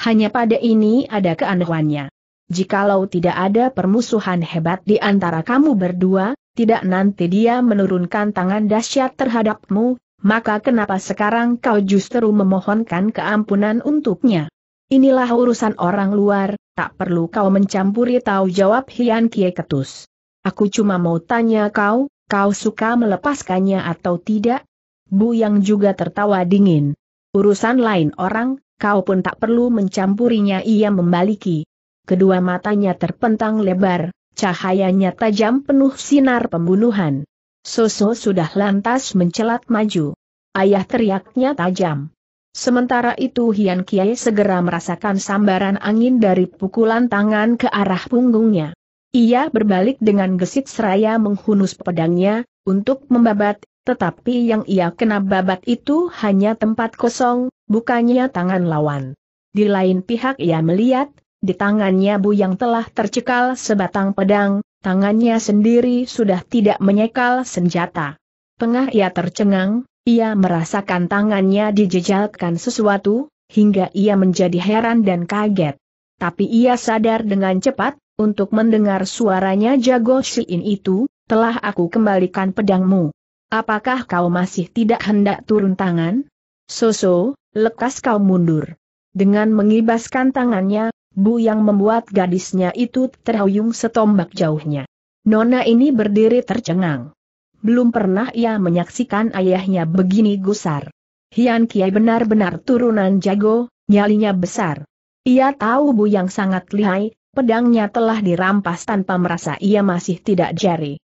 Hanya pada ini ada keanehannya jikalau tidak ada permusuhan hebat di antara kamu berdua, tidak nanti dia menurunkan tangan dahsyat terhadapmu, maka kenapa sekarang kau justru memohonkan keampunan untuknya? Inilah urusan orang luar, tak perlu kau mencampuri tahu jawab Hian Kie Ketus. Aku cuma mau tanya kau, kau suka melepaskannya atau tidak? Bu yang juga tertawa dingin. Urusan lain orang, kau pun tak perlu mencampurinya ia membaliki kedua matanya terpentang lebar, cahayanya tajam penuh sinar pembunuhan. Soso sudah lantas mencelat maju. Ayah teriaknya tajam. Sementara itu Hian Kiai segera merasakan sambaran angin dari pukulan tangan ke arah punggungnya. Ia berbalik dengan gesit seraya menghunus pedangnya, untuk membabat, tetapi yang ia kena babat itu hanya tempat kosong, bukannya tangan lawan. Di lain pihak ia melihat, di tangannya Bu yang telah tercekal sebatang pedang, tangannya sendiri sudah tidak menyekal senjata. Tengah ia tercengang, ia merasakan tangannya dijejalkan sesuatu, hingga ia menjadi heran dan kaget. Tapi ia sadar dengan cepat, untuk mendengar suaranya jago Shilin itu, telah aku kembalikan pedangmu. Apakah kau masih tidak hendak turun tangan? Soso, lekas kau mundur. Dengan mengibaskan tangannya, Bu yang membuat gadisnya itu terhuyung setombak jauhnya. Nona ini berdiri tercengang. Belum pernah ia menyaksikan ayahnya begini gusar. Hian Kiai benar-benar turunan jago, nyalinya besar. Ia tahu Bu yang sangat lihai, pedangnya telah dirampas tanpa merasa ia masih tidak jari.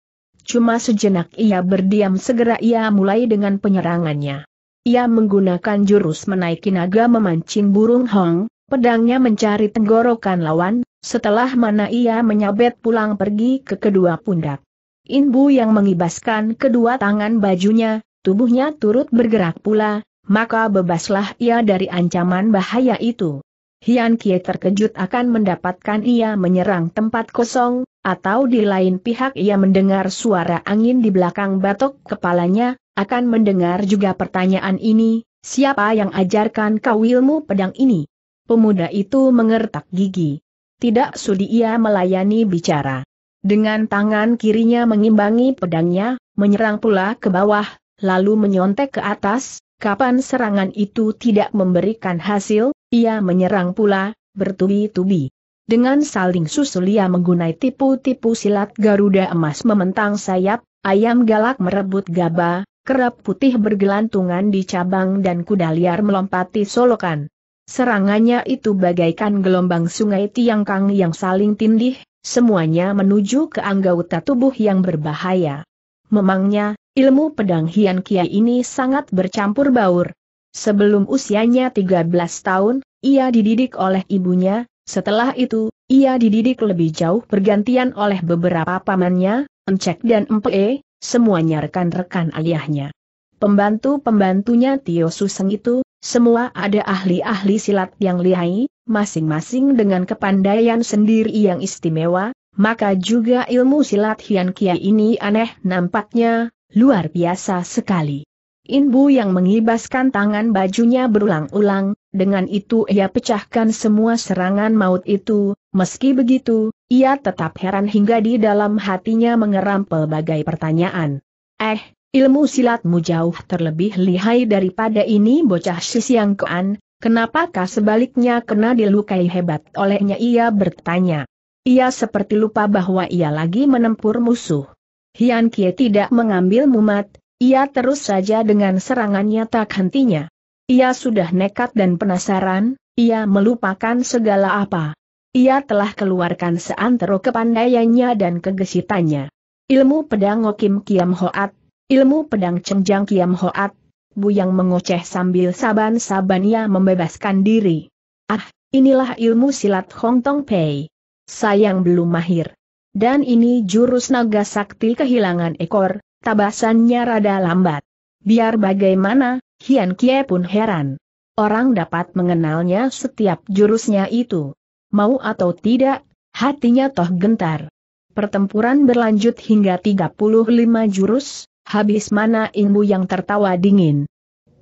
Cuma sejenak ia berdiam segera ia mulai dengan penyerangannya. Ia menggunakan jurus menaiki naga memancing burung hong, Pedangnya mencari tenggorokan lawan, setelah mana ia menyabet pulang pergi ke kedua pundak. Inbu yang mengibaskan kedua tangan bajunya, tubuhnya turut bergerak pula, maka bebaslah ia dari ancaman bahaya itu. Hian Kie terkejut akan mendapatkan ia menyerang tempat kosong, atau di lain pihak ia mendengar suara angin di belakang batok kepalanya, akan mendengar juga pertanyaan ini, siapa yang ajarkan kau ilmu pedang ini? Pemuda itu mengertak gigi. Tidak sudi ia melayani bicara. Dengan tangan kirinya mengimbangi pedangnya, menyerang pula ke bawah, lalu menyontek ke atas, kapan serangan itu tidak memberikan hasil, ia menyerang pula, bertubi-tubi. Dengan saling susul ia menggunai tipu-tipu silat Garuda emas mementang sayap, ayam galak merebut gaba, kerap putih bergelantungan di cabang dan kuda liar melompati solokan. Serangannya itu bagaikan gelombang sungai Tiangkang yang saling tindih, semuanya menuju ke anggota tubuh yang berbahaya. Memangnya, ilmu pedang Hian Kia ini sangat bercampur baur. Sebelum usianya 13 tahun, ia dididik oleh ibunya, setelah itu, ia dididik lebih jauh bergantian oleh beberapa pamannya, Encek dan Empe, semuanya rekan-rekan ayahnya. Pembantu-pembantunya Tio Suseng itu, semua ada ahli-ahli silat yang lihai, masing-masing dengan kepandaian sendiri yang istimewa, maka juga ilmu silat Hian Kia ini aneh nampaknya, luar biasa sekali. Inbu yang mengibaskan tangan bajunya berulang-ulang, dengan itu ia pecahkan semua serangan maut itu, meski begitu, ia tetap heran hingga di dalam hatinya mengeram pelbagai pertanyaan. Eh, Ilmu silatmu jauh terlebih lihai daripada ini bocah Sisiang Kenapa kenapakah sebaliknya kena dilukai hebat olehnya ia bertanya. Ia seperti lupa bahwa ia lagi menempur musuh. Hian Kie tidak mengambil mumat, ia terus saja dengan serangannya tak hentinya. Ia sudah nekat dan penasaran, ia melupakan segala apa. Ia telah keluarkan seantero kepandaiannya dan kegesitannya. Ilmu pedang Okim Kiam Hoat Ilmu pedang cengjang Kiam Hoat, Bu yang mengoceh sambil saban-sabannya membebaskan diri. Ah, inilah ilmu silat Hong Tong Pei. Sayang belum mahir. Dan ini jurus naga sakti kehilangan ekor, tabasannya rada lambat. Biar bagaimana, Hian Kie pun heran. Orang dapat mengenalnya setiap jurusnya itu. Mau atau tidak, hatinya toh gentar. Pertempuran berlanjut hingga 35 jurus, habis mana ilmu yang tertawa dingin.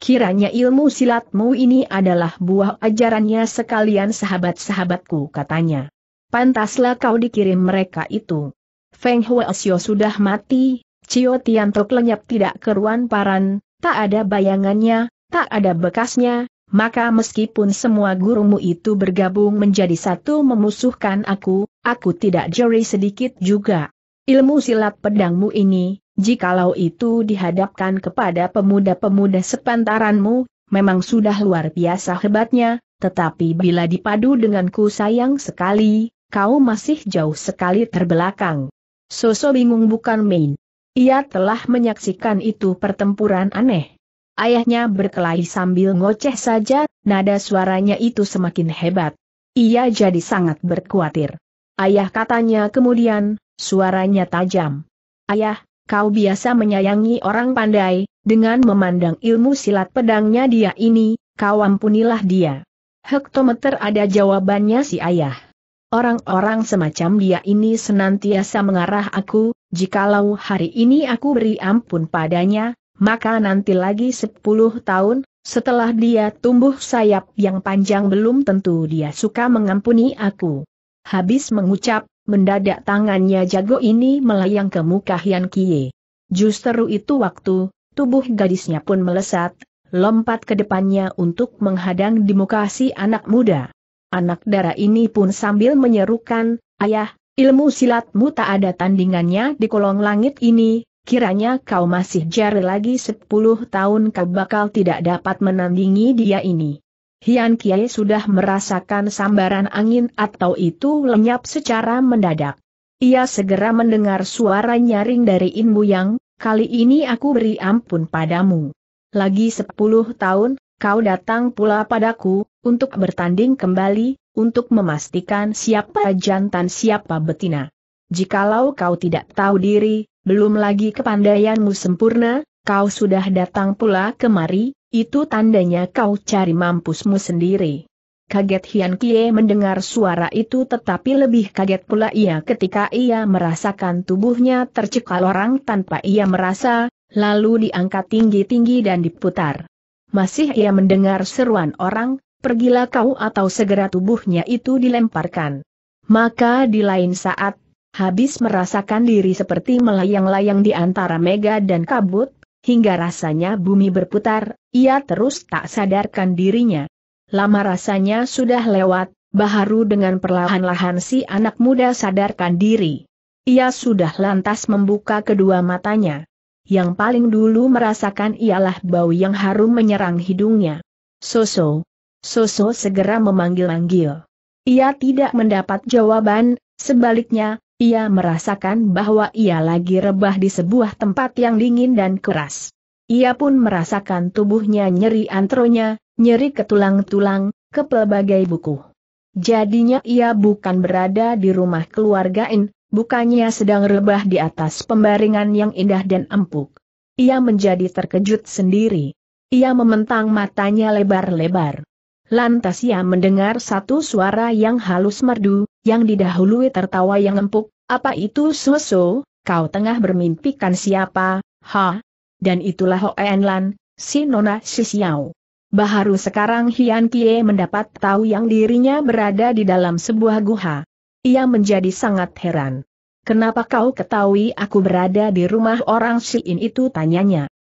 Kiranya ilmu silatmu ini adalah buah ajarannya sekalian sahabat-sahabatku katanya. Pantaslah kau dikirim mereka itu. Feng Huosio sudah mati, Cio Tiantok lenyap tidak keruan paran, tak ada bayangannya, tak ada bekasnya, maka meskipun semua gurumu itu bergabung menjadi satu memusuhkan aku, aku tidak jeri sedikit juga. Ilmu silat pedangmu ini, Jikalau itu dihadapkan kepada pemuda-pemuda sepantaranmu, memang sudah luar biasa hebatnya, tetapi bila dipadu denganku sayang sekali, kau masih jauh sekali terbelakang. Soso bingung bukan main. Ia telah menyaksikan itu pertempuran aneh. Ayahnya berkelahi sambil ngoceh saja, nada suaranya itu semakin hebat. Ia jadi sangat berkhawatir. Ayah katanya kemudian, suaranya tajam. Ayah, kau biasa menyayangi orang pandai, dengan memandang ilmu silat pedangnya dia ini, kau ampunilah dia. Hektometer ada jawabannya si ayah. Orang-orang semacam dia ini senantiasa mengarah aku, jikalau hari ini aku beri ampun padanya, maka nanti lagi sepuluh tahun, setelah dia tumbuh sayap yang panjang belum tentu dia suka mengampuni aku. Habis mengucap, mendadak tangannya jago ini melayang ke muka Hian Kie. Justru itu waktu, tubuh gadisnya pun melesat, lompat ke depannya untuk menghadang di muka si anak muda. Anak dara ini pun sambil menyerukan, Ayah, ilmu silatmu tak ada tandingannya di kolong langit ini, kiranya kau masih jari lagi sepuluh tahun kau bakal tidak dapat menandingi dia ini. Hian Kiai sudah merasakan sambaran angin atau itu lenyap secara mendadak. Ia segera mendengar suara nyaring dari In Yang. kali ini aku beri ampun padamu. Lagi sepuluh tahun, kau datang pula padaku, untuk bertanding kembali, untuk memastikan siapa jantan siapa betina. Jikalau kau tidak tahu diri, belum lagi kepandaianmu sempurna, kau sudah datang pula kemari, itu tandanya kau cari mampusmu sendiri. Kaget Hian Kie mendengar suara itu tetapi lebih kaget pula ia ketika ia merasakan tubuhnya tercekal orang tanpa ia merasa, lalu diangkat tinggi-tinggi dan diputar. Masih ia mendengar seruan orang, pergilah kau atau segera tubuhnya itu dilemparkan. Maka di lain saat, habis merasakan diri seperti melayang-layang di antara mega dan kabut, hingga rasanya bumi berputar, ia terus tak sadarkan dirinya. Lama rasanya sudah lewat, baharu dengan perlahan-lahan si anak muda sadarkan diri. Ia sudah lantas membuka kedua matanya. Yang paling dulu merasakan ialah bau yang harum menyerang hidungnya. Soso. Soso segera memanggil-manggil. Ia tidak mendapat jawaban, sebaliknya, ia merasakan bahwa ia lagi rebah di sebuah tempat yang dingin dan keras. Ia pun merasakan tubuhnya nyeri antronya, nyeri ke tulang-tulang, ke pelbagai buku. Jadinya ia bukan berada di rumah keluarga In, bukannya sedang rebah di atas pembaringan yang indah dan empuk. Ia menjadi terkejut sendiri. Ia mementang matanya lebar-lebar. Lantas ia mendengar satu suara yang halus merdu, yang didahului tertawa yang empuk, apa itu Soso, kau tengah bermimpikan siapa, ha? Dan itulah Hoen Enlan si Nona Sisiao. Baharu sekarang Hian Kie mendapat tahu yang dirinya berada di dalam sebuah guha. Ia menjadi sangat heran. Kenapa kau ketahui aku berada di rumah orang Siin itu tanyanya.